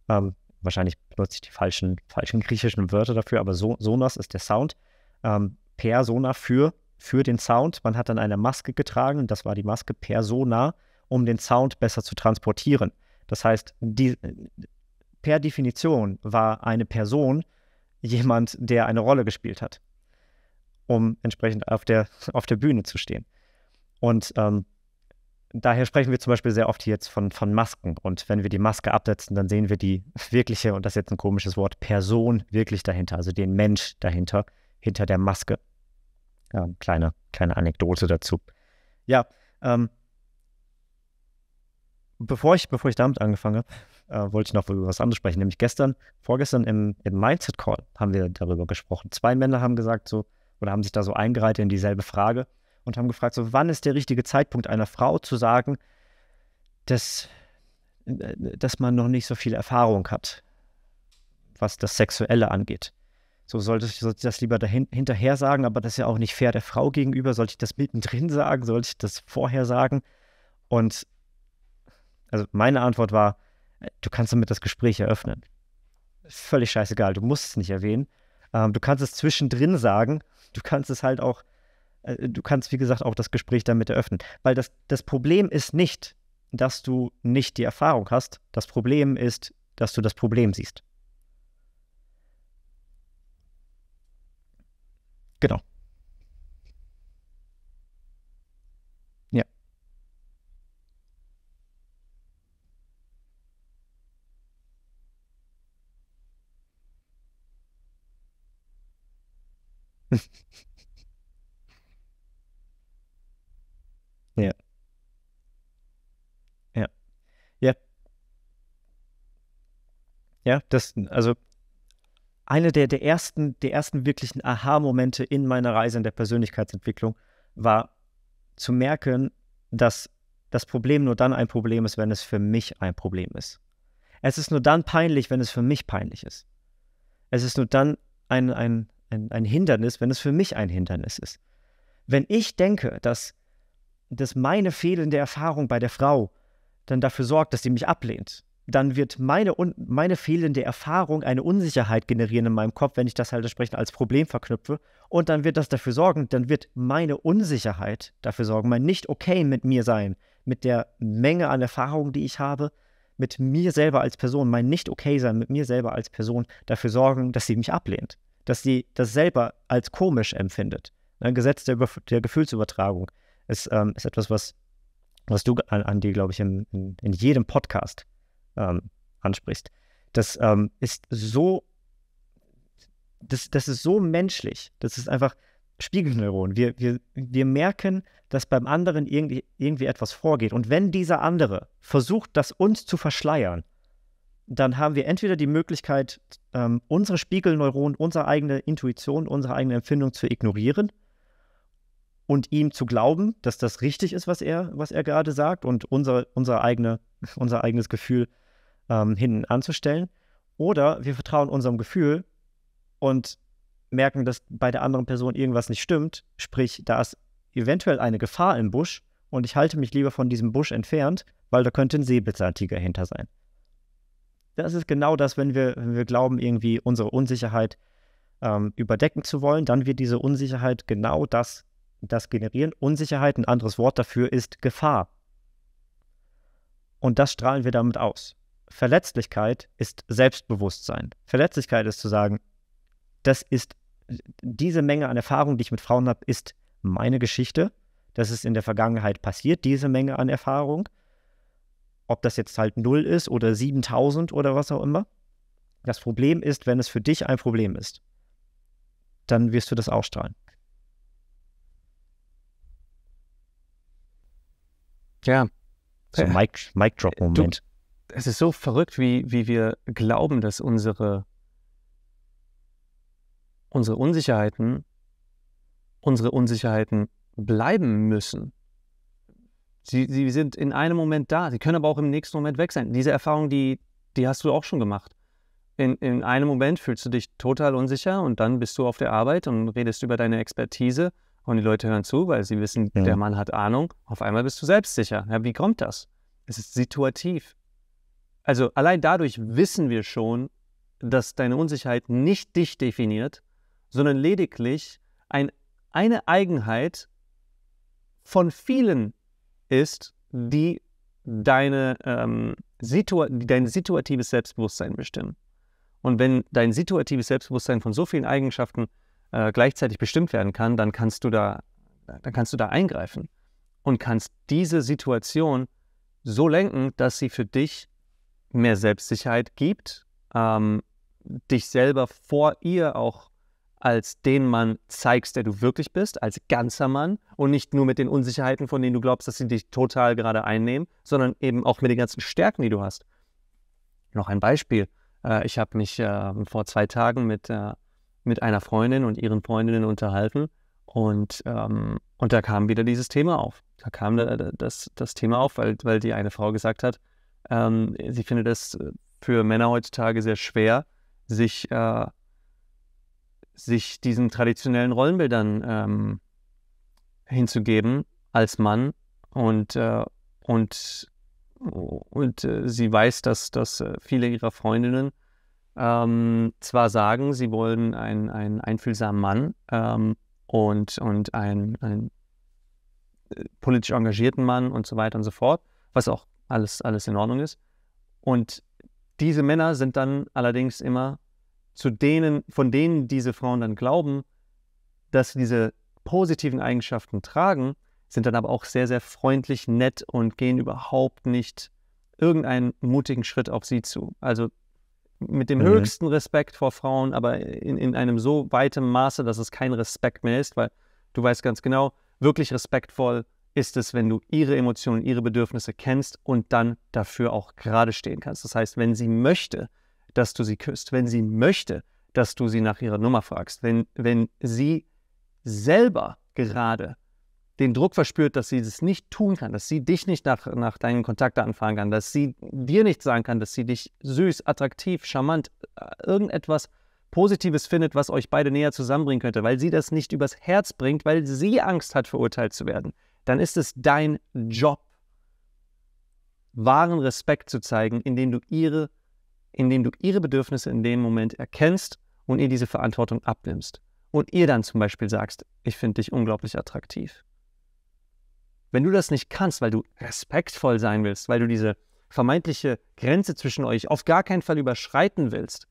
Speaker 2: ähm, wahrscheinlich benutze ich die falschen, falschen griechischen Wörter dafür, aber so, Sonos ist der Sound, ähm, Persona für für den Sound. Man hat dann eine Maske getragen, das war die Maske Persona, um den Sound besser zu transportieren. Das heißt, die, per Definition war eine Person jemand, der eine Rolle gespielt hat, um entsprechend auf der, auf der Bühne zu stehen. Und ähm, daher sprechen wir zum Beispiel sehr oft jetzt von, von Masken. Und wenn wir die Maske absetzen, dann sehen wir die wirkliche, und das ist jetzt ein komisches Wort, Person wirklich dahinter, also den Mensch dahinter, hinter der Maske. Ähm, kleine, kleine Anekdote dazu. Ja, ähm, bevor, ich, bevor ich damit angefangen habe, äh, wollte ich noch über was anderes sprechen. Nämlich gestern, vorgestern im, im Mindset-Call haben wir darüber gesprochen. Zwei Männer haben gesagt so, oder haben sich da so eingereiht in dieselbe Frage und haben gefragt, so, wann ist der richtige Zeitpunkt einer Frau zu sagen, dass, äh, dass man noch nicht so viel Erfahrung hat, was das Sexuelle angeht. So sollte ich, sollte ich das lieber dahin, hinterher sagen, aber das ist ja auch nicht fair der Frau gegenüber. Sollte ich das mittendrin sagen? Sollte ich das vorher sagen? Und also meine Antwort war, äh, du kannst damit das Gespräch eröffnen. Völlig scheißegal, du musst es nicht erwähnen. Ähm, du kannst es zwischendrin sagen. Du kannst es halt auch, äh, du kannst, wie gesagt, auch das Gespräch damit eröffnen. Weil das, das Problem ist nicht, dass du nicht die Erfahrung hast. Das Problem ist, dass du das Problem siehst. Genau. Ja. Ja. Ja. Ja. Ja, das also einer der, der, ersten, der ersten wirklichen Aha-Momente in meiner Reise in der Persönlichkeitsentwicklung war zu merken, dass das Problem nur dann ein Problem ist, wenn es für mich ein Problem ist. Es ist nur dann peinlich, wenn es für mich peinlich ist. Es ist nur dann ein, ein, ein, ein Hindernis, wenn es für mich ein Hindernis ist. Wenn ich denke, dass, dass meine fehlende Erfahrung bei der Frau dann dafür sorgt, dass sie mich ablehnt, dann wird meine, meine fehlende Erfahrung eine Unsicherheit generieren in meinem Kopf, wenn ich das halt entsprechend als Problem verknüpfe. Und dann wird das dafür sorgen, dann wird meine Unsicherheit dafür sorgen, mein Nicht-Okay mit mir sein, mit der Menge an Erfahrungen, die ich habe, mit mir selber als Person, mein Nicht-Okay sein mit mir selber als Person dafür sorgen, dass sie mich ablehnt, dass sie das selber als komisch empfindet. Ein ne, Gesetz der, Überf der Gefühlsübertragung ist, ähm, ist etwas, was, was du an, an dir, glaube ich, in, in jedem Podcast ähm, ansprichst. Das ähm, ist so, das, das ist so menschlich. Das ist einfach Spiegelneuron. Wir, wir, wir merken, dass beim anderen irgendwie, irgendwie etwas vorgeht. Und wenn dieser andere versucht, das uns zu verschleiern, dann haben wir entweder die Möglichkeit, ähm, unsere Spiegelneuronen, unsere eigene Intuition, unsere eigene Empfindung zu ignorieren und ihm zu glauben, dass das richtig ist, was er, was er gerade sagt und unsere, unsere eigene, unser eigenes Gefühl ähm, hinten anzustellen. Oder wir vertrauen unserem Gefühl und merken, dass bei der anderen Person irgendwas nicht stimmt. Sprich, da ist eventuell eine Gefahr im Busch und ich halte mich lieber von diesem Busch entfernt, weil da könnte ein Säbelzahntiger hinter sein. Das ist genau das, wenn wir, wenn wir glauben, irgendwie unsere Unsicherheit ähm, überdecken zu wollen, dann wird diese Unsicherheit genau das, das generieren. Unsicherheit, ein anderes Wort dafür ist Gefahr. Und das strahlen wir damit aus. Verletzlichkeit ist Selbstbewusstsein. Verletzlichkeit ist zu sagen, das ist diese Menge an Erfahrung, die ich mit Frauen habe, ist meine Geschichte. Das ist in der Vergangenheit passiert, diese Menge an Erfahrung. Ob das jetzt halt null ist oder 7000 oder was auch immer. Das Problem ist, wenn es für dich ein Problem ist, dann wirst du das ausstrahlen. Ja. So Mic, Mic Drop Moment es ist so
Speaker 1: verrückt, wie, wie wir glauben, dass unsere, unsere Unsicherheiten unsere Unsicherheiten bleiben müssen. Sie, sie sind in einem Moment da, sie können aber auch im nächsten Moment weg sein. Diese Erfahrung, die, die hast du auch schon gemacht. In, in einem Moment fühlst du dich total unsicher und dann bist du auf der Arbeit und redest über deine Expertise und die Leute hören zu, weil sie wissen, ja. der Mann hat Ahnung. Auf einmal bist du selbstsicher. Ja, wie kommt das? Es ist situativ. Also allein dadurch wissen wir schon, dass deine Unsicherheit nicht dich definiert, sondern lediglich ein, eine Eigenheit von vielen ist, die, deine, ähm, situa die dein situatives Selbstbewusstsein bestimmen. Und wenn dein situatives Selbstbewusstsein von so vielen Eigenschaften äh, gleichzeitig bestimmt werden kann, dann kannst du da, dann kannst du da eingreifen und kannst diese Situation so lenken, dass sie für dich mehr Selbstsicherheit gibt, ähm, dich selber vor ihr auch als den Mann zeigst, der du wirklich bist, als ganzer Mann und nicht nur mit den Unsicherheiten, von denen du glaubst, dass sie dich total gerade einnehmen, sondern eben auch mit den ganzen Stärken, die du hast. Noch ein Beispiel. Äh, ich habe mich ähm, vor zwei Tagen mit, äh, mit einer Freundin und ihren Freundinnen unterhalten und, ähm, und da kam wieder dieses Thema auf. Da kam äh, das, das Thema auf, weil, weil die eine Frau gesagt hat, ähm, sie findet es äh, für Männer heutzutage sehr schwer, sich, äh, sich diesen traditionellen Rollenbildern ähm, hinzugeben als Mann. Und, äh, und, und äh, sie weiß, dass, dass äh, viele ihrer Freundinnen ähm, zwar sagen, sie wollen einen, einen einfühlsamen Mann ähm, und, und einen, einen äh, politisch engagierten Mann und so weiter und so fort, was auch alles, alles in Ordnung ist. Und diese Männer sind dann allerdings immer zu denen, von denen diese Frauen dann glauben, dass sie diese positiven Eigenschaften tragen, sind dann aber auch sehr, sehr freundlich, nett und gehen überhaupt nicht irgendeinen mutigen Schritt auf sie zu. Also mit dem mhm. höchsten Respekt vor Frauen, aber in, in einem so weitem Maße, dass es kein Respekt mehr ist, weil du weißt ganz genau, wirklich respektvoll ist es, wenn du ihre Emotionen, ihre Bedürfnisse kennst und dann dafür auch gerade stehen kannst. Das heißt, wenn sie möchte, dass du sie küsst, wenn sie möchte, dass du sie nach ihrer Nummer fragst, wenn, wenn sie selber gerade den Druck verspürt, dass sie das nicht tun kann, dass sie dich nicht nach, nach deinen Kontaktdaten fragen kann, dass sie dir nicht sagen kann, dass sie dich süß, attraktiv, charmant, äh, irgendetwas Positives findet, was euch beide näher zusammenbringen könnte, weil sie das nicht übers Herz bringt, weil sie Angst hat, verurteilt zu werden, dann ist es dein Job, wahren Respekt zu zeigen, indem du ihre, indem du ihre Bedürfnisse in dem Moment erkennst und ihr diese Verantwortung abnimmst. Und ihr dann zum Beispiel sagst, ich finde dich unglaublich attraktiv. Wenn du das nicht kannst, weil du respektvoll sein willst, weil du diese vermeintliche Grenze zwischen euch auf gar keinen Fall überschreiten willst,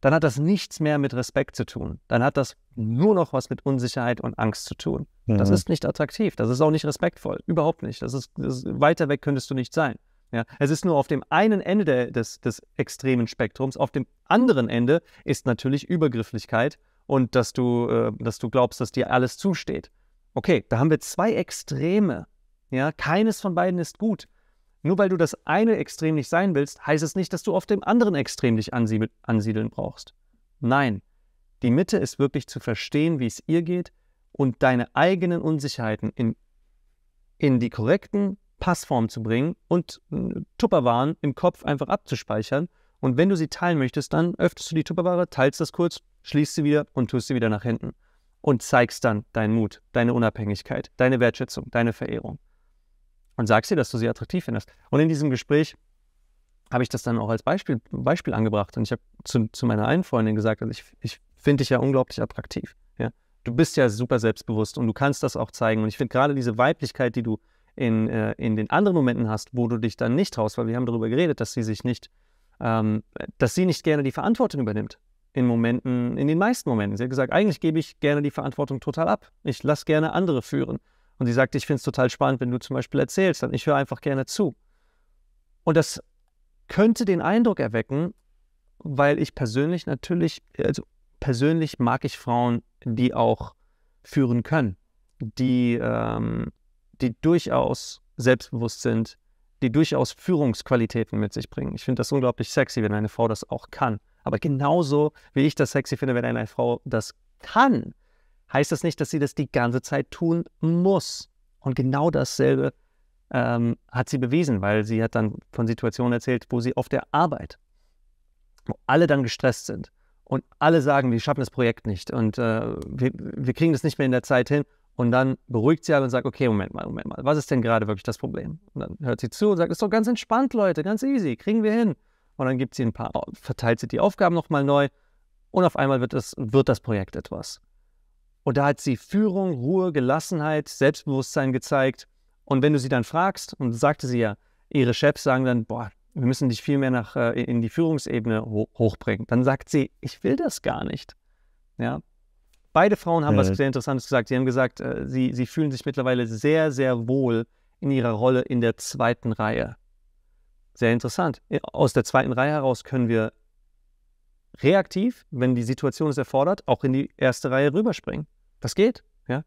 Speaker 1: dann hat das nichts mehr mit Respekt zu tun. Dann hat das nur noch was mit Unsicherheit und Angst zu tun. Mhm. Das ist nicht attraktiv, das ist auch nicht respektvoll, überhaupt nicht. Das ist, das ist weiter weg könntest du nicht sein. Ja, es ist nur auf dem einen Ende des, des extremen Spektrums, auf dem anderen Ende ist natürlich Übergrifflichkeit und dass du, äh, dass du glaubst, dass dir alles zusteht. Okay, da haben wir zwei Extreme. Ja, keines von beiden ist gut. Nur weil du das eine Extrem nicht sein willst, heißt es nicht, dass du auf dem anderen Extrem dich ansiedeln brauchst. Nein, die Mitte ist wirklich zu verstehen, wie es ihr geht und deine eigenen Unsicherheiten in, in die korrekten Passformen zu bringen und äh, Tupperwaren im Kopf einfach abzuspeichern. Und wenn du sie teilen möchtest, dann öffnest du die Tupperware, teilst das kurz, schließt sie wieder und tust sie wieder nach hinten. Und zeigst dann deinen Mut, deine Unabhängigkeit, deine Wertschätzung, deine Verehrung und sagst ihr, dass du sie attraktiv findest. Und in diesem Gespräch habe ich das dann auch als Beispiel, Beispiel angebracht. Und ich habe zu, zu meiner einen Freundin gesagt, also ich, ich finde dich ja unglaublich attraktiv. Ja? Du bist ja super selbstbewusst und du kannst das auch zeigen. Und ich finde gerade diese Weiblichkeit, die du in, äh, in den anderen Momenten hast, wo du dich dann nicht traust, weil wir haben darüber geredet, dass sie sich nicht, ähm, dass sie nicht gerne die Verantwortung übernimmt. In Momenten, in den meisten Momenten. Sie hat gesagt, eigentlich gebe ich gerne die Verantwortung total ab. Ich lasse gerne andere führen. Und sie sagt, ich finde es total spannend, wenn du zum Beispiel erzählst dann ich höre einfach gerne zu. Und das könnte den Eindruck erwecken, weil ich persönlich natürlich, also persönlich mag ich Frauen, die auch führen können, die, ähm, die durchaus selbstbewusst sind, die durchaus Führungsqualitäten mit sich bringen. Ich finde das unglaublich sexy, wenn eine Frau das auch kann. Aber genauso wie ich das sexy finde, wenn eine Frau das kann, heißt das nicht, dass sie das die ganze Zeit tun muss. Und genau dasselbe ähm, hat sie bewiesen, weil sie hat dann von Situationen erzählt, wo sie auf der Arbeit, wo alle dann gestresst sind und alle sagen, wir schaffen das Projekt nicht und äh, wir, wir kriegen das nicht mehr in der Zeit hin. Und dann beruhigt sie alle und sagt, okay, Moment mal, Moment mal, was ist denn gerade wirklich das Problem? Und dann hört sie zu und sagt, ist doch ganz entspannt, Leute, ganz easy, kriegen wir hin. Und dann gibt sie ein paar, verteilt sie die Aufgaben nochmal neu und auf einmal wird das, wird das Projekt etwas. Und da hat sie Führung, Ruhe, Gelassenheit, Selbstbewusstsein gezeigt. Und wenn du sie dann fragst, und sagte sie ja, ihre Chefs sagen dann, boah, wir müssen dich viel mehr nach, äh, in die Führungsebene ho hochbringen. Dann sagt sie, ich will das gar nicht. Ja. Beide Frauen haben ja. was äh. sehr Interessantes gesagt. Sie haben gesagt, äh, sie, sie fühlen sich mittlerweile sehr, sehr wohl in ihrer Rolle in der zweiten Reihe. Sehr interessant. Aus der zweiten Reihe heraus können wir reaktiv, wenn die Situation es erfordert, auch in die erste Reihe rüberspringen. Das geht. Ja?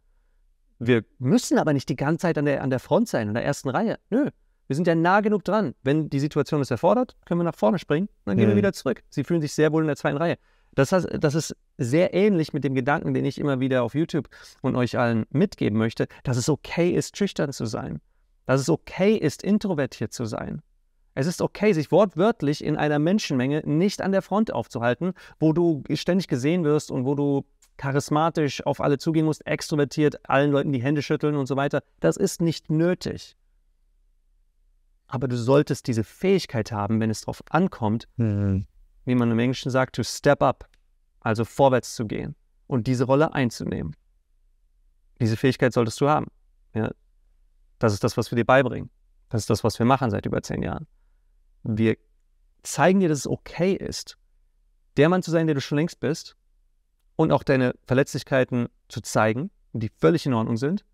Speaker 1: Wir müssen aber nicht die ganze Zeit an der, an der Front sein, in der ersten Reihe. Nö. Wir sind ja nah genug dran. Wenn die Situation es erfordert, können wir nach vorne springen und dann gehen mhm. wir wieder zurück. Sie fühlen sich sehr wohl in der zweiten Reihe. Das, heißt, das ist sehr ähnlich mit dem Gedanken, den ich immer wieder auf YouTube und euch allen mitgeben möchte, dass es okay ist, schüchtern zu sein. Dass es okay ist, introvertiert zu sein. Es ist okay, sich wortwörtlich in einer Menschenmenge nicht an der Front aufzuhalten, wo du ständig gesehen wirst und wo du charismatisch auf alle zugehen musst, extrovertiert, allen Leuten die Hände schütteln und so weiter. Das ist nicht nötig. Aber du solltest diese Fähigkeit haben, wenn es darauf ankommt, mhm. wie man im Englischen sagt, to step up, also vorwärts zu gehen und diese Rolle einzunehmen. Diese Fähigkeit solltest du haben. Ja? Das ist das, was wir dir beibringen. Das ist das, was wir machen seit über zehn Jahren. Wir zeigen dir, dass es okay ist, der Mann zu sein, der du schon längst bist, und auch deine Verletzlichkeiten zu zeigen, die völlig in Ordnung sind.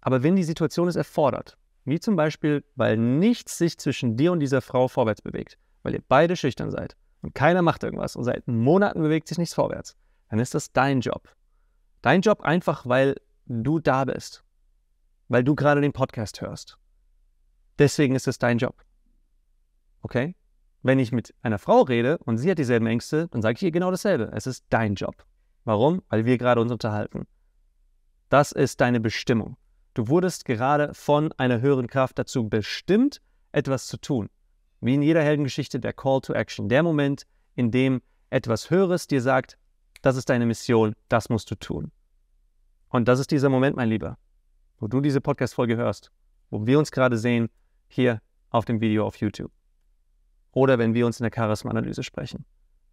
Speaker 1: Aber wenn die Situation es erfordert, wie zum Beispiel, weil nichts sich zwischen dir und dieser Frau vorwärts bewegt, weil ihr beide schüchtern seid und keiner macht irgendwas und seit Monaten bewegt sich nichts vorwärts, dann ist das dein Job. Dein Job einfach, weil du da bist, weil du gerade den Podcast hörst. Deswegen ist es dein Job. Okay? Wenn ich mit einer Frau rede und sie hat dieselben Ängste, dann sage ich ihr genau dasselbe. Es ist dein Job. Warum? Weil wir gerade uns unterhalten. Das ist deine Bestimmung. Du wurdest gerade von einer höheren Kraft dazu bestimmt, etwas zu tun. Wie in jeder Heldengeschichte der Call to Action, der Moment, in dem etwas Höheres dir sagt, das ist deine Mission, das musst du tun. Und das ist dieser Moment, mein Lieber, wo du diese Podcast-Folge hörst, wo wir uns gerade sehen, hier auf dem Video auf YouTube oder wenn wir uns in der Charisma-Analyse sprechen,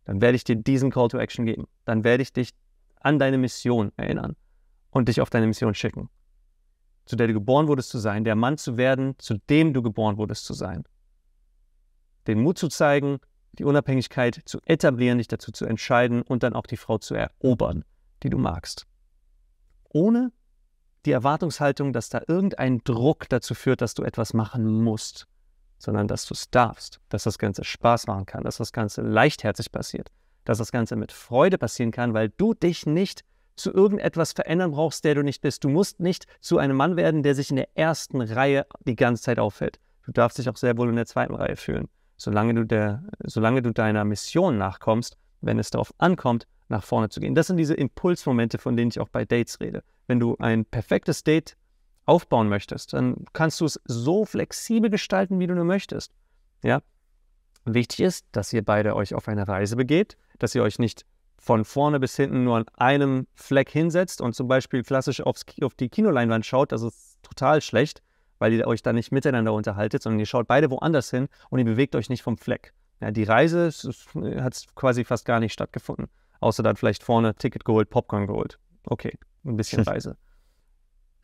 Speaker 1: dann werde ich dir diesen Call to Action geben. Dann werde ich dich an deine Mission erinnern und dich auf deine Mission schicken, zu der du geboren wurdest zu sein, der Mann zu werden, zu dem du geboren wurdest zu sein. Den Mut zu zeigen, die Unabhängigkeit zu etablieren, dich dazu zu entscheiden und dann auch die Frau zu erobern, die du magst. Ohne die Erwartungshaltung, dass da irgendein Druck dazu führt, dass du etwas machen musst sondern dass du es darfst, dass das Ganze Spaß machen kann, dass das Ganze leichtherzig passiert, dass das Ganze mit Freude passieren kann, weil du dich nicht zu irgendetwas verändern brauchst, der du nicht bist. Du musst nicht zu einem Mann werden, der sich in der ersten Reihe die ganze Zeit auffällt. Du darfst dich auch sehr wohl in der zweiten Reihe fühlen, solange du, der, solange du deiner Mission nachkommst, wenn es darauf ankommt, nach vorne zu gehen. Das sind diese Impulsmomente, von denen ich auch bei Dates rede. Wenn du ein perfektes Date aufbauen möchtest, dann kannst du es so flexibel gestalten, wie du nur möchtest. Ja? Wichtig ist, dass ihr beide euch auf eine Reise begeht, dass ihr euch nicht von vorne bis hinten nur an einem Fleck hinsetzt und zum Beispiel klassisch aufs, auf die Kinoleinwand schaut, das ist total schlecht, weil ihr euch dann nicht miteinander unterhaltet, sondern ihr schaut beide woanders hin und ihr bewegt euch nicht vom Fleck. Ja, die Reise hat quasi fast gar nicht stattgefunden, außer dann vielleicht vorne Ticket geholt, Popcorn geholt. Okay, ein bisschen Reise.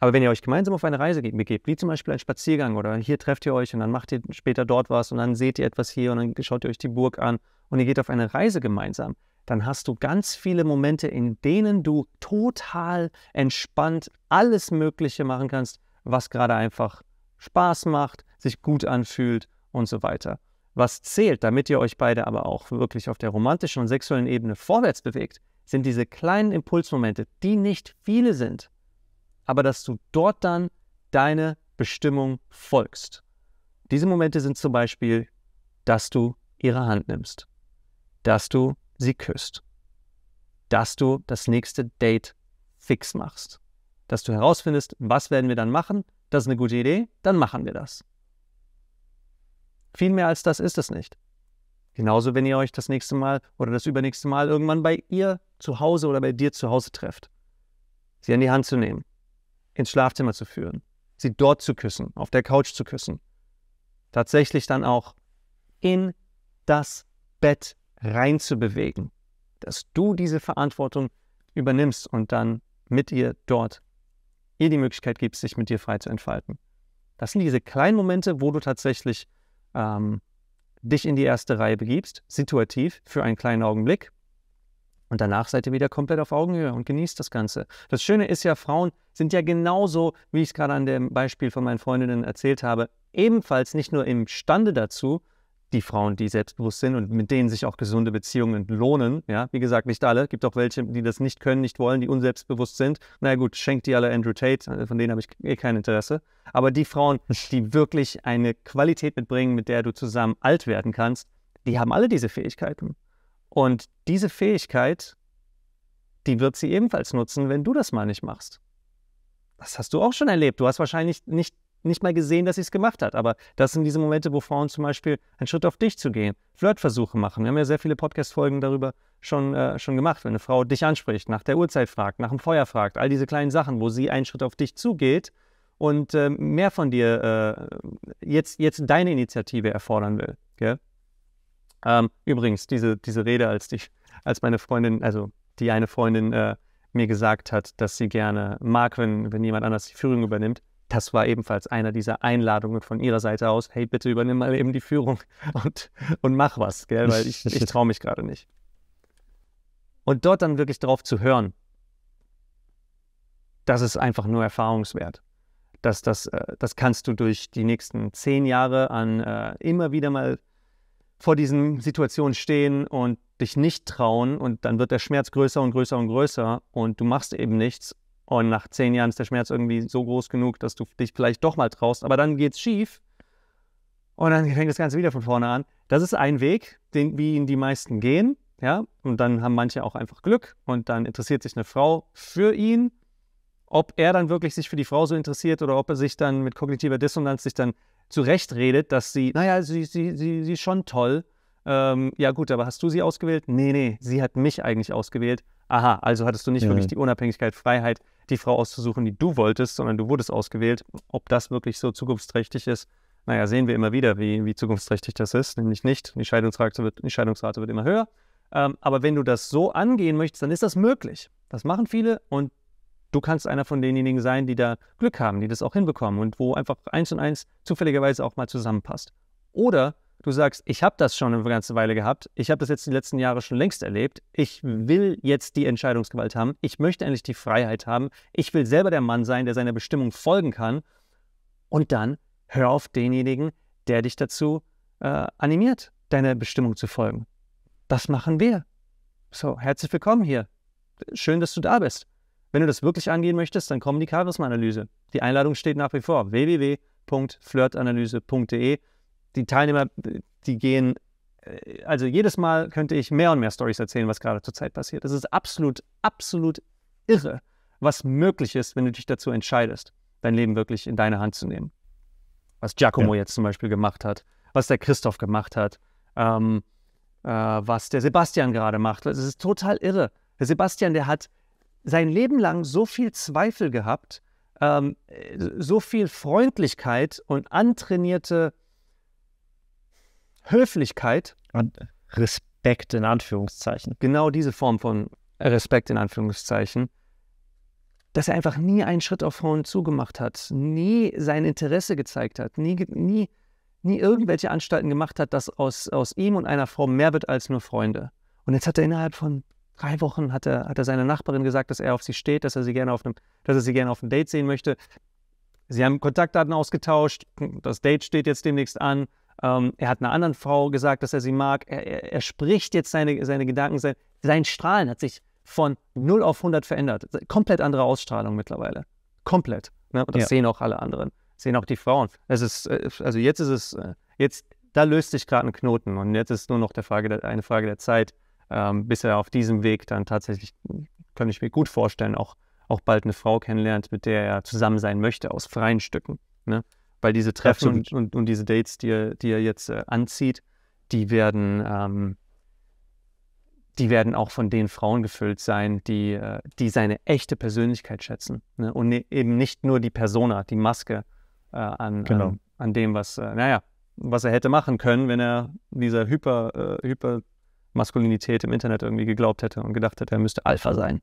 Speaker 1: Aber wenn ihr euch gemeinsam auf eine Reise begebt, wie zum Beispiel ein Spaziergang oder hier trefft ihr euch und dann macht ihr später dort was und dann seht ihr etwas hier und dann schaut ihr euch die Burg an und ihr geht auf eine Reise gemeinsam, dann hast du ganz viele Momente, in denen du total entspannt alles Mögliche machen kannst, was gerade einfach Spaß macht, sich gut anfühlt und so weiter. Was zählt, damit ihr euch beide aber auch wirklich auf der romantischen und sexuellen Ebene vorwärts bewegt, sind diese kleinen Impulsmomente, die nicht viele sind, aber dass du dort dann deine Bestimmung folgst. Diese Momente sind zum Beispiel, dass du ihre Hand nimmst, dass du sie küsst, dass du das nächste Date fix machst, dass du herausfindest, was werden wir dann machen, das ist eine gute Idee, dann machen wir das. Viel mehr als das ist es nicht. Genauso, wenn ihr euch das nächste Mal oder das übernächste Mal irgendwann bei ihr zu Hause oder bei dir zu Hause trefft. Sie an die Hand zu nehmen, ins Schlafzimmer zu führen, sie dort zu küssen, auf der Couch zu küssen, tatsächlich dann auch in das Bett reinzubewegen, dass du diese Verantwortung übernimmst und dann mit ihr dort ihr die Möglichkeit gibst, sich mit dir frei zu entfalten. Das sind diese kleinen Momente, wo du tatsächlich ähm, dich in die erste Reihe begibst, situativ für einen kleinen Augenblick und danach seid ihr wieder komplett auf Augenhöhe und genießt das Ganze. Das Schöne ist ja, Frauen sind ja genauso, wie ich es gerade an dem Beispiel von meinen Freundinnen erzählt habe, ebenfalls nicht nur imstande dazu, die Frauen, die selbstbewusst sind und mit denen sich auch gesunde Beziehungen lohnen. Ja, wie gesagt, nicht alle. Gibt auch welche, die das nicht können, nicht wollen, die unselbstbewusst sind. Na naja, gut, schenkt die alle Andrew Tate, äh, von denen habe ich eh kein Interesse. Aber die Frauen, die wirklich eine Qualität mitbringen, mit der du zusammen alt werden kannst, die haben alle diese Fähigkeiten. Und diese Fähigkeit, die wird sie ebenfalls nutzen, wenn du das mal nicht machst. Das hast du auch schon erlebt. Du hast wahrscheinlich nicht, nicht mal gesehen, dass sie es gemacht hat. Aber das sind diese Momente, wo Frauen zum Beispiel einen Schritt auf dich zu gehen, Flirtversuche machen. Wir haben ja sehr viele Podcast-Folgen darüber schon, äh, schon gemacht. Wenn eine Frau dich anspricht, nach der Uhrzeit fragt, nach dem Feuer fragt, all diese kleinen Sachen, wo sie einen Schritt auf dich zugeht und äh, mehr von dir äh, jetzt, jetzt deine Initiative erfordern will. Gell? Ähm, übrigens, diese, diese Rede, als ich, als meine Freundin, also die eine Freundin äh, mir gesagt hat, dass sie gerne mag, wenn, wenn jemand anders die Führung übernimmt, das war ebenfalls einer dieser Einladungen von ihrer Seite aus, hey, bitte übernimm mal eben die Führung und, und mach was, gell? weil ich, ich traue mich gerade nicht. Und dort dann wirklich drauf zu hören, das ist einfach nur erfahrungswert. Das, das, äh, das kannst du durch die nächsten zehn Jahre an äh, immer wieder mal vor diesen Situationen stehen und dich nicht trauen und dann wird der Schmerz größer und größer und größer und du machst eben nichts und nach zehn Jahren ist der Schmerz irgendwie so groß genug, dass du dich vielleicht doch mal traust, aber dann geht's schief und dann fängt das Ganze wieder von vorne an. Das ist ein Weg, den, wie ihn die meisten gehen, ja, und dann haben manche auch einfach Glück und dann interessiert sich eine Frau für ihn. Ob er dann wirklich sich für die Frau so interessiert oder ob er sich dann mit kognitiver Dissonanz sich dann zurechtredet, dass sie, naja, sie, sie, sie, sie ist schon toll. Ähm, ja gut, aber hast du sie ausgewählt? Nee, nee, sie hat mich eigentlich ausgewählt. Aha, also hattest du nicht ja. wirklich die Unabhängigkeit, Freiheit, die Frau auszusuchen, die du wolltest, sondern du wurdest ausgewählt. Ob das wirklich so zukunftsträchtig ist, naja, sehen wir immer wieder, wie, wie zukunftsträchtig das ist, nämlich nicht. Die Scheidungsrate wird, die Scheidungsrate wird immer höher. Ähm, aber wenn du das so angehen möchtest, dann ist das möglich. Das machen viele und du kannst einer von denjenigen sein, die da Glück haben, die das auch hinbekommen und wo einfach eins und eins zufälligerweise auch mal zusammenpasst. Oder du sagst, ich habe das schon eine ganze Weile gehabt, ich habe das jetzt die letzten Jahre schon längst erlebt, ich will jetzt die Entscheidungsgewalt haben, ich möchte endlich die Freiheit haben, ich will selber der Mann sein, der seiner Bestimmung folgen kann. Und dann hör auf denjenigen, der dich dazu äh, animiert, deiner Bestimmung zu folgen. Das machen wir. So, herzlich willkommen hier. Schön, dass du da bist. Wenn du das wirklich angehen möchtest, dann komm in die Charisma-Analyse. Die Einladung steht nach wie vor www.flirtanalyse.de. Die Teilnehmer, die gehen, äh, also jedes Mal könnte ich mehr und mehr Stories erzählen, was gerade zurzeit passiert. Es ist absolut, absolut irre, was möglich ist, wenn du dich dazu entscheidest, dein Leben wirklich in deine Hand zu nehmen. Was Giacomo ja. jetzt zum Beispiel gemacht hat, was der Christoph gemacht hat, ähm, äh, was der Sebastian gerade macht. Also es ist total irre. Der Sebastian, der hat sein Leben lang so viel Zweifel gehabt, ähm, so viel Freundlichkeit und antrainierte Höflichkeit. Und Respekt in Anführungszeichen. Genau diese Form von Respekt in Anführungszeichen, dass er einfach nie einen Schritt auf Frauen zugemacht hat, nie sein Interesse gezeigt hat, nie, nie, nie irgendwelche Anstalten gemacht hat, dass aus, aus ihm und einer Frau mehr wird als nur Freunde. Und jetzt hat er innerhalb von drei Wochen hat er, hat er seiner Nachbarin gesagt, dass er auf sie steht, dass er sie gerne auf einem, dass er sie gerne auf einem Date sehen möchte. Sie haben Kontaktdaten ausgetauscht, das Date steht jetzt demnächst an. Ähm, er hat einer anderen Frau gesagt, dass er sie mag. Er, er, er spricht jetzt seine, seine Gedanken, sein, sein Strahlen hat sich von 0 auf 100 verändert. Komplett andere Ausstrahlung mittlerweile. Komplett. Ne? Und das ja. sehen auch alle anderen. Das sehen auch die Frauen. Es ist, äh, also jetzt ist es, äh, jetzt, da löst sich gerade ein Knoten. Und jetzt ist nur noch der Frage, eine Frage der Zeit, ähm, bis er auf diesem Weg dann tatsächlich, kann ich mir gut vorstellen, auch, auch bald eine Frau kennenlernt, mit der er zusammen sein möchte, aus freien Stücken. Ne? Weil diese Treffen und, und, und, diese Dates, die er, die er jetzt äh, anzieht, die werden, ähm, die werden auch von den Frauen gefüllt sein, die, äh, die seine echte Persönlichkeit schätzen. Ne? Und ne, eben nicht nur die Persona, die Maske äh, an, genau. an, an, dem, was, äh, naja, was er hätte machen können, wenn er dieser hyper, äh, hyper Maskulinität im Internet irgendwie geglaubt hätte und gedacht hätte, er müsste Alpha sein.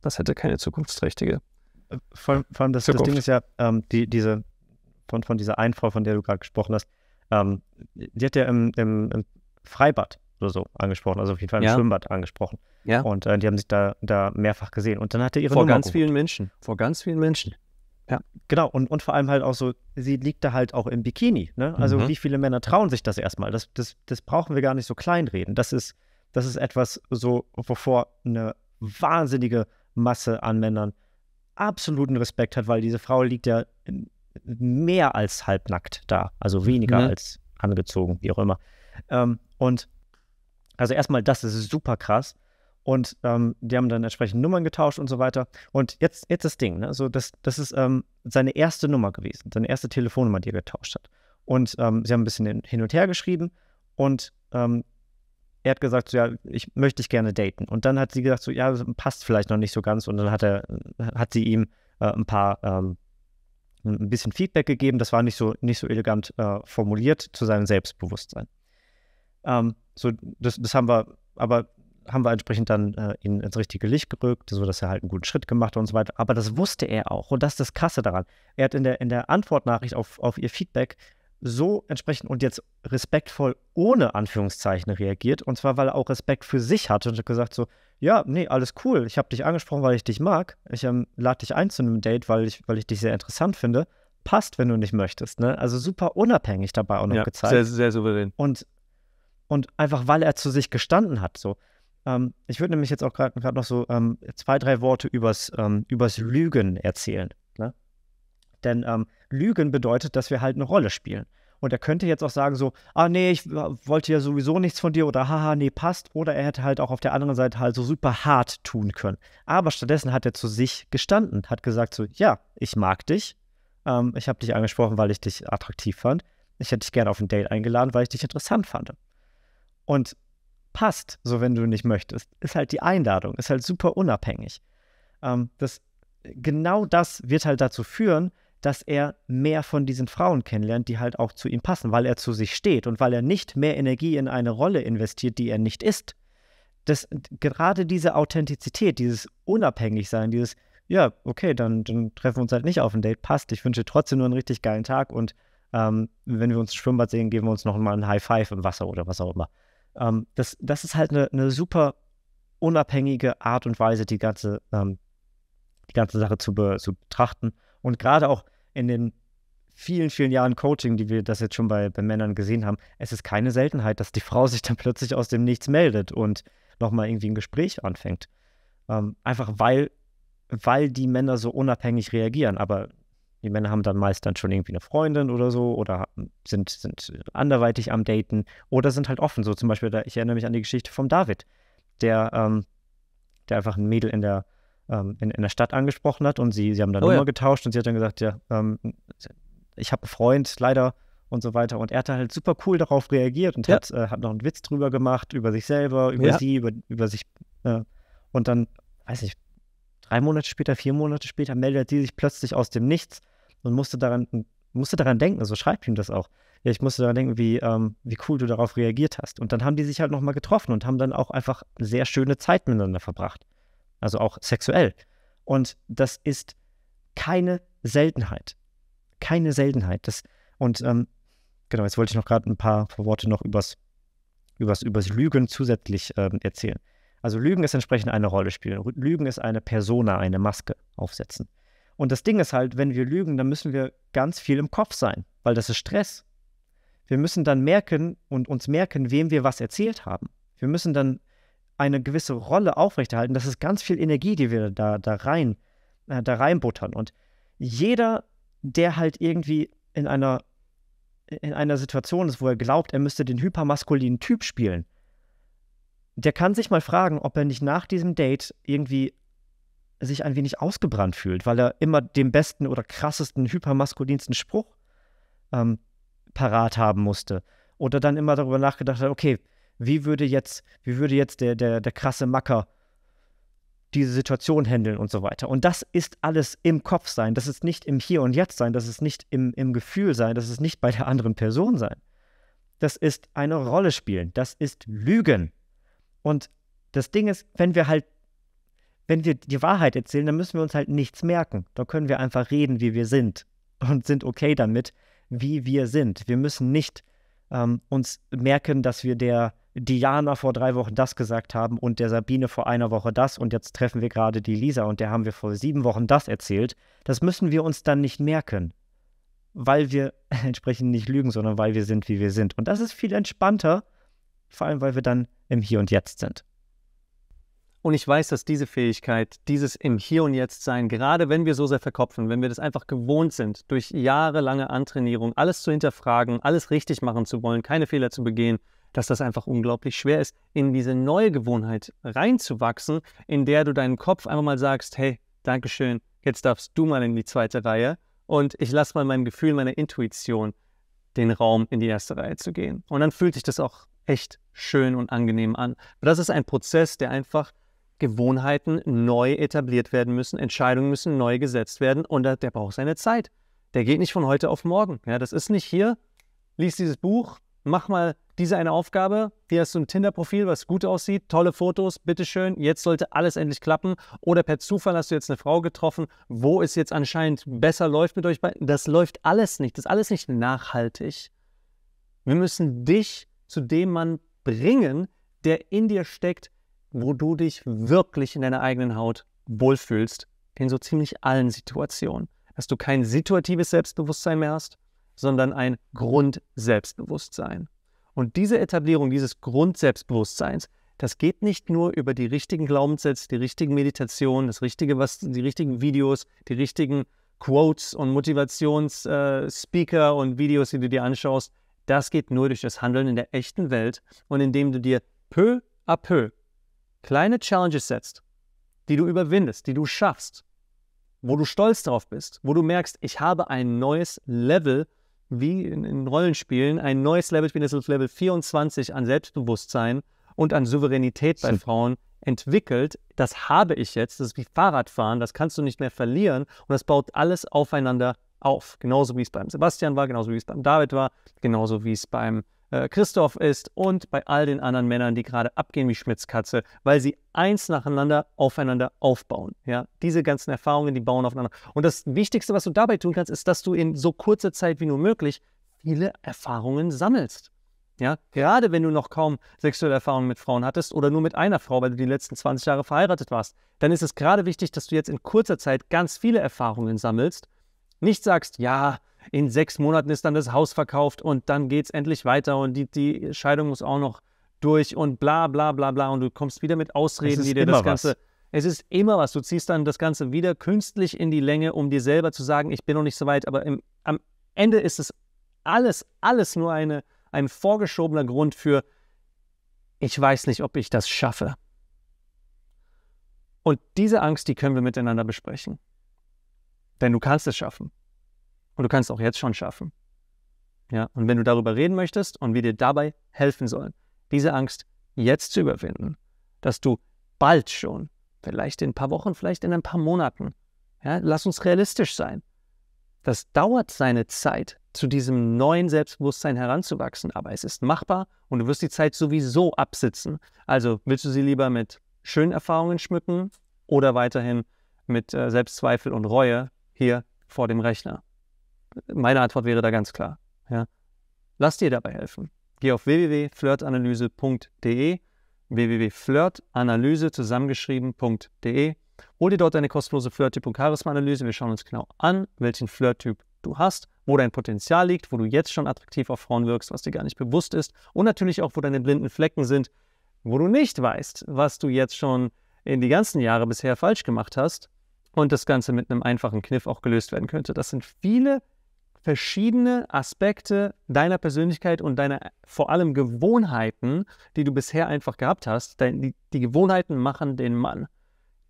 Speaker 1: Das hätte keine zukunftsträchtige.
Speaker 2: Äh, vor, vor allem das, das, Ding ist ja, ähm, die, diese, von, von dieser einen Frau, von der du gerade gesprochen hast, ähm, die hat ja im, im, im, Freibad oder so angesprochen, also auf jeden Fall im ja. Schwimmbad angesprochen. Ja. Und äh, die haben sich da, da mehrfach gesehen. Und dann hat ihre vor Nummer ganz geholt. vielen Menschen. Vor ganz vielen Menschen. Ja, genau. Und, und vor allem halt auch so, sie liegt da halt auch im Bikini. Ne? Also mhm. wie viele Männer trauen sich das erstmal? Das, das, das brauchen wir gar nicht so kleinreden. Das ist, das ist etwas so, wovor eine wahnsinnige Masse an Männern absoluten Respekt hat, weil diese Frau liegt ja mehr als halbnackt da. Also weniger ne? als angezogen, wie auch immer. Ähm, und also erstmal, das ist super krass. Und ähm, die haben dann entsprechend Nummern getauscht und so weiter. Und jetzt, jetzt das Ding, ne? so das, das ist ähm, seine erste Nummer gewesen, seine erste Telefonnummer, die er getauscht hat. Und ähm, sie haben ein bisschen hin und her geschrieben und ähm, er hat gesagt, so, ja, ich möchte dich gerne daten. Und dann hat sie gesagt, so, ja, passt vielleicht noch nicht so ganz. Und dann hat er, hat sie ihm äh, ein paar, ähm, ein bisschen Feedback gegeben. Das war nicht so, nicht so elegant äh, formuliert zu seinem Selbstbewusstsein. Ähm, so, das, das haben wir, aber haben wir entsprechend dann äh, ihn ins richtige Licht gerückt, sodass er halt einen guten Schritt gemacht hat und so weiter. Aber das wusste er auch und das ist das Krasse daran. Er hat in der, in der Antwortnachricht auf, auf ihr Feedback so entsprechend und jetzt respektvoll ohne Anführungszeichen reagiert. Und zwar, weil er auch Respekt für sich hatte und hat gesagt so, ja, nee, alles cool. Ich habe dich angesprochen, weil ich dich mag. Ich ähm, lade dich ein zu einem Date, weil ich, weil ich dich sehr interessant finde. Passt, wenn du nicht möchtest. Ne? Also super unabhängig dabei auch noch ja, gezeigt. Sehr, sehr souverän. Und, und einfach, weil er zu sich gestanden hat. So, ähm, ich würde nämlich jetzt auch gerade noch so ähm, zwei, drei Worte übers, ähm, übers Lügen erzählen. Ne? Denn ähm, Lügen bedeutet, dass wir halt eine Rolle spielen. Und er könnte jetzt auch sagen so, ah nee, ich wollte ja sowieso nichts von dir oder haha, nee, passt. Oder er hätte halt auch auf der anderen Seite halt so super hart tun können. Aber stattdessen hat er zu sich gestanden, hat gesagt so, ja, ich mag dich. Ähm, ich habe dich angesprochen, weil ich dich attraktiv fand. Ich hätte dich gerne auf ein Date eingeladen, weil ich dich interessant fand. Und passt, so wenn du nicht möchtest, ist halt die Einladung, ist halt super unabhängig. Ähm, das, genau das wird halt dazu führen, dass er mehr von diesen Frauen kennenlernt, die halt auch zu ihm passen, weil er zu sich steht und weil er nicht mehr Energie in eine Rolle investiert, die er nicht ist. Das, gerade diese Authentizität, dieses Unabhängigsein, dieses, ja, okay, dann, dann treffen wir uns halt nicht auf ein Date, passt. Ich wünsche trotzdem nur einen richtig geilen Tag und ähm, wenn wir uns im Schwimmbad sehen, geben wir uns noch mal ein High Five im Wasser oder was auch immer. Ähm, das, das ist halt eine, eine super unabhängige Art und Weise, die ganze, ähm, die ganze Sache zu, be, zu betrachten. Und gerade auch in den vielen, vielen Jahren Coaching, die wir das jetzt schon bei, bei Männern gesehen haben, es ist keine Seltenheit, dass die Frau sich dann plötzlich aus dem Nichts meldet und nochmal irgendwie ein Gespräch anfängt. Ähm, einfach weil, weil die Männer so unabhängig reagieren. Aber die Männer haben dann meist dann schon irgendwie eine Freundin oder so oder sind, sind anderweitig am Daten oder sind halt offen. So zum Beispiel, da, ich erinnere mich an die Geschichte von David, der, ähm, der einfach ein Mädel in der, ähm, in, in der Stadt angesprochen hat und sie, sie haben dann oh, Nummer ja. getauscht und sie hat dann gesagt, ja, ähm, ich habe einen Freund, leider und so weiter. Und er hat halt super cool darauf reagiert und ja. hat, äh, hat noch einen Witz drüber gemacht, über sich selber, über ja. sie, über, über sich. Äh, und dann, weiß ich, drei Monate später, vier Monate später meldet sie sich plötzlich aus dem Nichts und musste daran, musste daran denken, so schreibt ihm das auch. Ja, ich musste daran denken, wie, ähm, wie cool du darauf reagiert hast. Und dann haben die sich halt nochmal getroffen und haben dann auch einfach sehr schöne Zeit miteinander verbracht. Also auch sexuell. Und das ist keine Seltenheit. Keine Seltenheit. Das, und ähm, genau, jetzt wollte ich noch gerade ein paar Worte noch übers, übers, übers Lügen zusätzlich ähm, erzählen. Also Lügen ist entsprechend eine Rolle spielen. Lügen ist eine Persona, eine Maske aufsetzen. Und das Ding ist halt, wenn wir lügen, dann müssen wir ganz viel im Kopf sein, weil das ist Stress. Wir müssen dann merken und uns merken, wem wir was erzählt haben. Wir müssen dann eine gewisse Rolle aufrechterhalten. Das ist ganz viel Energie, die wir da, da rein, äh, da reinbuttern. Und jeder, der halt irgendwie in einer, in einer Situation ist, wo er glaubt, er müsste den hypermaskulinen Typ spielen, der kann sich mal fragen, ob er nicht nach diesem Date irgendwie sich ein wenig ausgebrannt fühlt, weil er immer den besten oder krassesten, hypermaskulinsten Spruch ähm, parat haben musste. Oder dann immer darüber nachgedacht hat, okay, wie würde jetzt, wie würde jetzt der, der, der krasse Macker diese Situation handeln und so weiter. Und das ist alles im Kopf sein, das ist nicht im Hier und Jetzt sein, das ist nicht im, im Gefühl sein, das ist nicht bei der anderen Person sein. Das ist eine Rolle spielen, das ist Lügen. Und das Ding ist, wenn wir halt wenn wir die Wahrheit erzählen, dann müssen wir uns halt nichts merken. Da können wir einfach reden, wie wir sind und sind okay damit, wie wir sind. Wir müssen nicht ähm, uns merken, dass wir der Diana vor drei Wochen das gesagt haben und der Sabine vor einer Woche das und jetzt treffen wir gerade die Lisa und der haben wir vor sieben Wochen das erzählt. Das müssen wir uns dann nicht merken, weil wir entsprechend nicht lügen, sondern weil wir sind, wie wir sind. Und das ist viel entspannter, vor allem weil wir dann im Hier und Jetzt sind.
Speaker 1: Und ich weiß, dass diese Fähigkeit, dieses im Hier und Jetzt sein, gerade wenn wir so sehr verkopfen, wenn wir das einfach gewohnt sind, durch jahrelange Antrainierung alles zu hinterfragen, alles richtig machen zu wollen, keine Fehler zu begehen, dass das einfach unglaublich schwer ist, in diese neue Gewohnheit reinzuwachsen, in der du deinen Kopf einfach mal sagst, hey, Dankeschön, jetzt darfst du mal in die zweite Reihe und ich lasse mal meinem Gefühl, meiner Intuition den Raum in die erste Reihe zu gehen. Und dann fühlt sich das auch echt schön und angenehm an. Aber das ist ein Prozess, der einfach Gewohnheiten neu etabliert werden müssen, Entscheidungen müssen neu gesetzt werden und der, braucht seine Zeit. Der geht nicht von heute auf morgen. Ja, das ist nicht hier, lies dieses Buch, mach mal diese eine Aufgabe, hier hast du ein Tinder-Profil, was gut aussieht, tolle Fotos, bitteschön, jetzt sollte alles endlich klappen. Oder per Zufall hast du jetzt eine Frau getroffen, wo es jetzt anscheinend besser läuft mit euch beiden. Das läuft alles nicht, das ist alles nicht nachhaltig. Wir müssen dich zu dem Mann bringen, der in dir steckt, wo du dich wirklich in deiner eigenen Haut wohlfühlst, in so ziemlich allen Situationen. Dass du kein situatives Selbstbewusstsein mehr hast, sondern ein Grundselbstbewusstsein. Und diese Etablierung dieses Grundselbstbewusstseins, das geht nicht nur über die richtigen Glaubenssätze, die richtigen Meditationen, das richtige was, die richtigen Videos, die richtigen Quotes und Motivationsspeaker äh, und Videos, die du dir anschaust. Das geht nur durch das Handeln in der echten Welt und indem du dir peu à peu kleine Challenges setzt, die du überwindest, die du schaffst, wo du stolz drauf bist, wo du merkst, ich habe ein neues Level, wie in, in Rollenspielen, ein neues Level, ich bin jetzt auf Level 24 an Selbstbewusstsein und an Souveränität bei Frauen entwickelt. Das habe ich jetzt. Das ist wie Fahrradfahren. Das kannst du nicht mehr verlieren. Und das baut alles aufeinander auf. Genauso wie es beim Sebastian war, genauso wie es beim David war, genauso wie es beim äh, Christoph ist und bei all den anderen Männern, die gerade abgehen wie Schmitzkatze, weil sie eins nacheinander aufeinander aufbauen. Ja? Diese ganzen Erfahrungen, die bauen aufeinander. Und das Wichtigste, was du dabei tun kannst, ist, dass du in so kurzer Zeit wie nur möglich viele Erfahrungen sammelst. Ja, gerade wenn du noch kaum sexuelle Erfahrungen mit Frauen hattest oder nur mit einer Frau, weil du die letzten 20 Jahre verheiratet warst, dann ist es gerade wichtig, dass du jetzt in kurzer Zeit ganz viele Erfahrungen sammelst. Nicht sagst, ja, in sechs Monaten ist dann das Haus verkauft und dann geht es endlich weiter und die, die Scheidung muss auch noch durch und bla bla bla bla und du kommst wieder mit Ausreden, die dir das Ganze... Was. Es ist immer was. Du ziehst dann das Ganze wieder künstlich in die Länge, um dir selber zu sagen, ich bin noch nicht so weit. Aber im, am Ende ist es alles, alles nur eine, ein vorgeschobener Grund für, ich weiß nicht, ob ich das schaffe. Und diese Angst, die können wir miteinander besprechen. Denn du kannst es schaffen. Und du kannst es auch jetzt schon schaffen. Ja, und wenn du darüber reden möchtest und wir dir dabei helfen sollen, diese Angst jetzt zu überwinden, dass du bald schon, vielleicht in ein paar Wochen, vielleicht in ein paar Monaten, ja, lass uns realistisch sein. Das dauert seine Zeit, zu diesem neuen Selbstbewusstsein heranzuwachsen, aber es ist machbar und du wirst die Zeit sowieso absitzen. Also willst du sie lieber mit schönen Erfahrungen schmücken oder weiterhin mit äh, Selbstzweifel und Reue hier vor dem Rechner? Meine Antwort wäre da ganz klar. Ja. Lass dir dabei helfen. Geh auf www.flirtanalyse.de, www.flirtanalyse zusammengeschrieben.de. Hol dir dort deine kostenlose Flirttyp- und Charisma-Analyse. Wir schauen uns genau an, welchen Flirttyp du hast, wo dein Potenzial liegt, wo du jetzt schon attraktiv auf Frauen wirkst, was dir gar nicht bewusst ist und natürlich auch, wo deine blinden Flecken sind, wo du nicht weißt, was du jetzt schon in die ganzen Jahre bisher falsch gemacht hast und das Ganze mit einem einfachen Kniff auch gelöst werden könnte. Das sind viele verschiedene Aspekte deiner Persönlichkeit und deiner vor allem Gewohnheiten, die du bisher einfach gehabt hast. Die, die Gewohnheiten machen den Mann,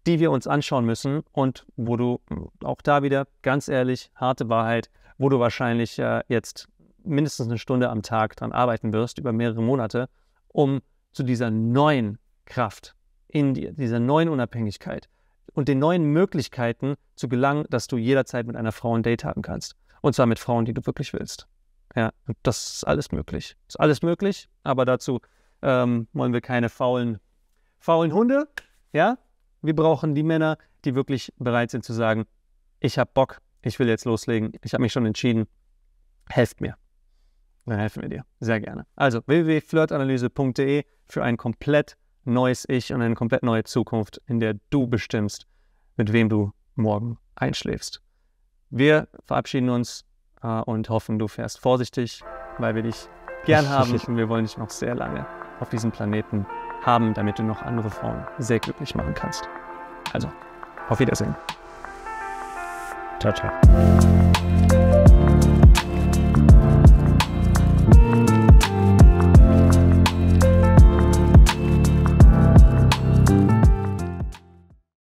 Speaker 1: die wir uns anschauen müssen und wo du auch da wieder ganz ehrlich, harte Wahrheit, wo du wahrscheinlich äh, jetzt mindestens eine Stunde am Tag dran arbeiten wirst, über mehrere Monate, um zu dieser neuen Kraft in dir, dieser neuen Unabhängigkeit und den neuen Möglichkeiten zu gelangen, dass du jederzeit mit einer Frau ein Date haben kannst. Und zwar mit Frauen, die du wirklich willst. Ja, und das ist alles möglich. Ist alles möglich, aber dazu ähm, wollen wir keine faulen, faulen Hunde. Ja, wir brauchen die Männer, die wirklich bereit sind zu sagen, ich habe Bock, ich will jetzt loslegen, ich habe mich schon entschieden, helft mir. Dann helfen wir dir. Sehr gerne. Also www.flirtanalyse.de für ein komplett neues Ich und eine komplett neue Zukunft, in der du bestimmst, mit wem du morgen einschläfst. Wir verabschieden uns äh, und hoffen, du fährst vorsichtig, weil wir dich gern haben und wir wollen dich noch sehr lange auf diesem Planeten haben, damit du noch andere Frauen sehr glücklich machen kannst. Also, auf Wiedersehen.
Speaker 2: Ciao, ciao.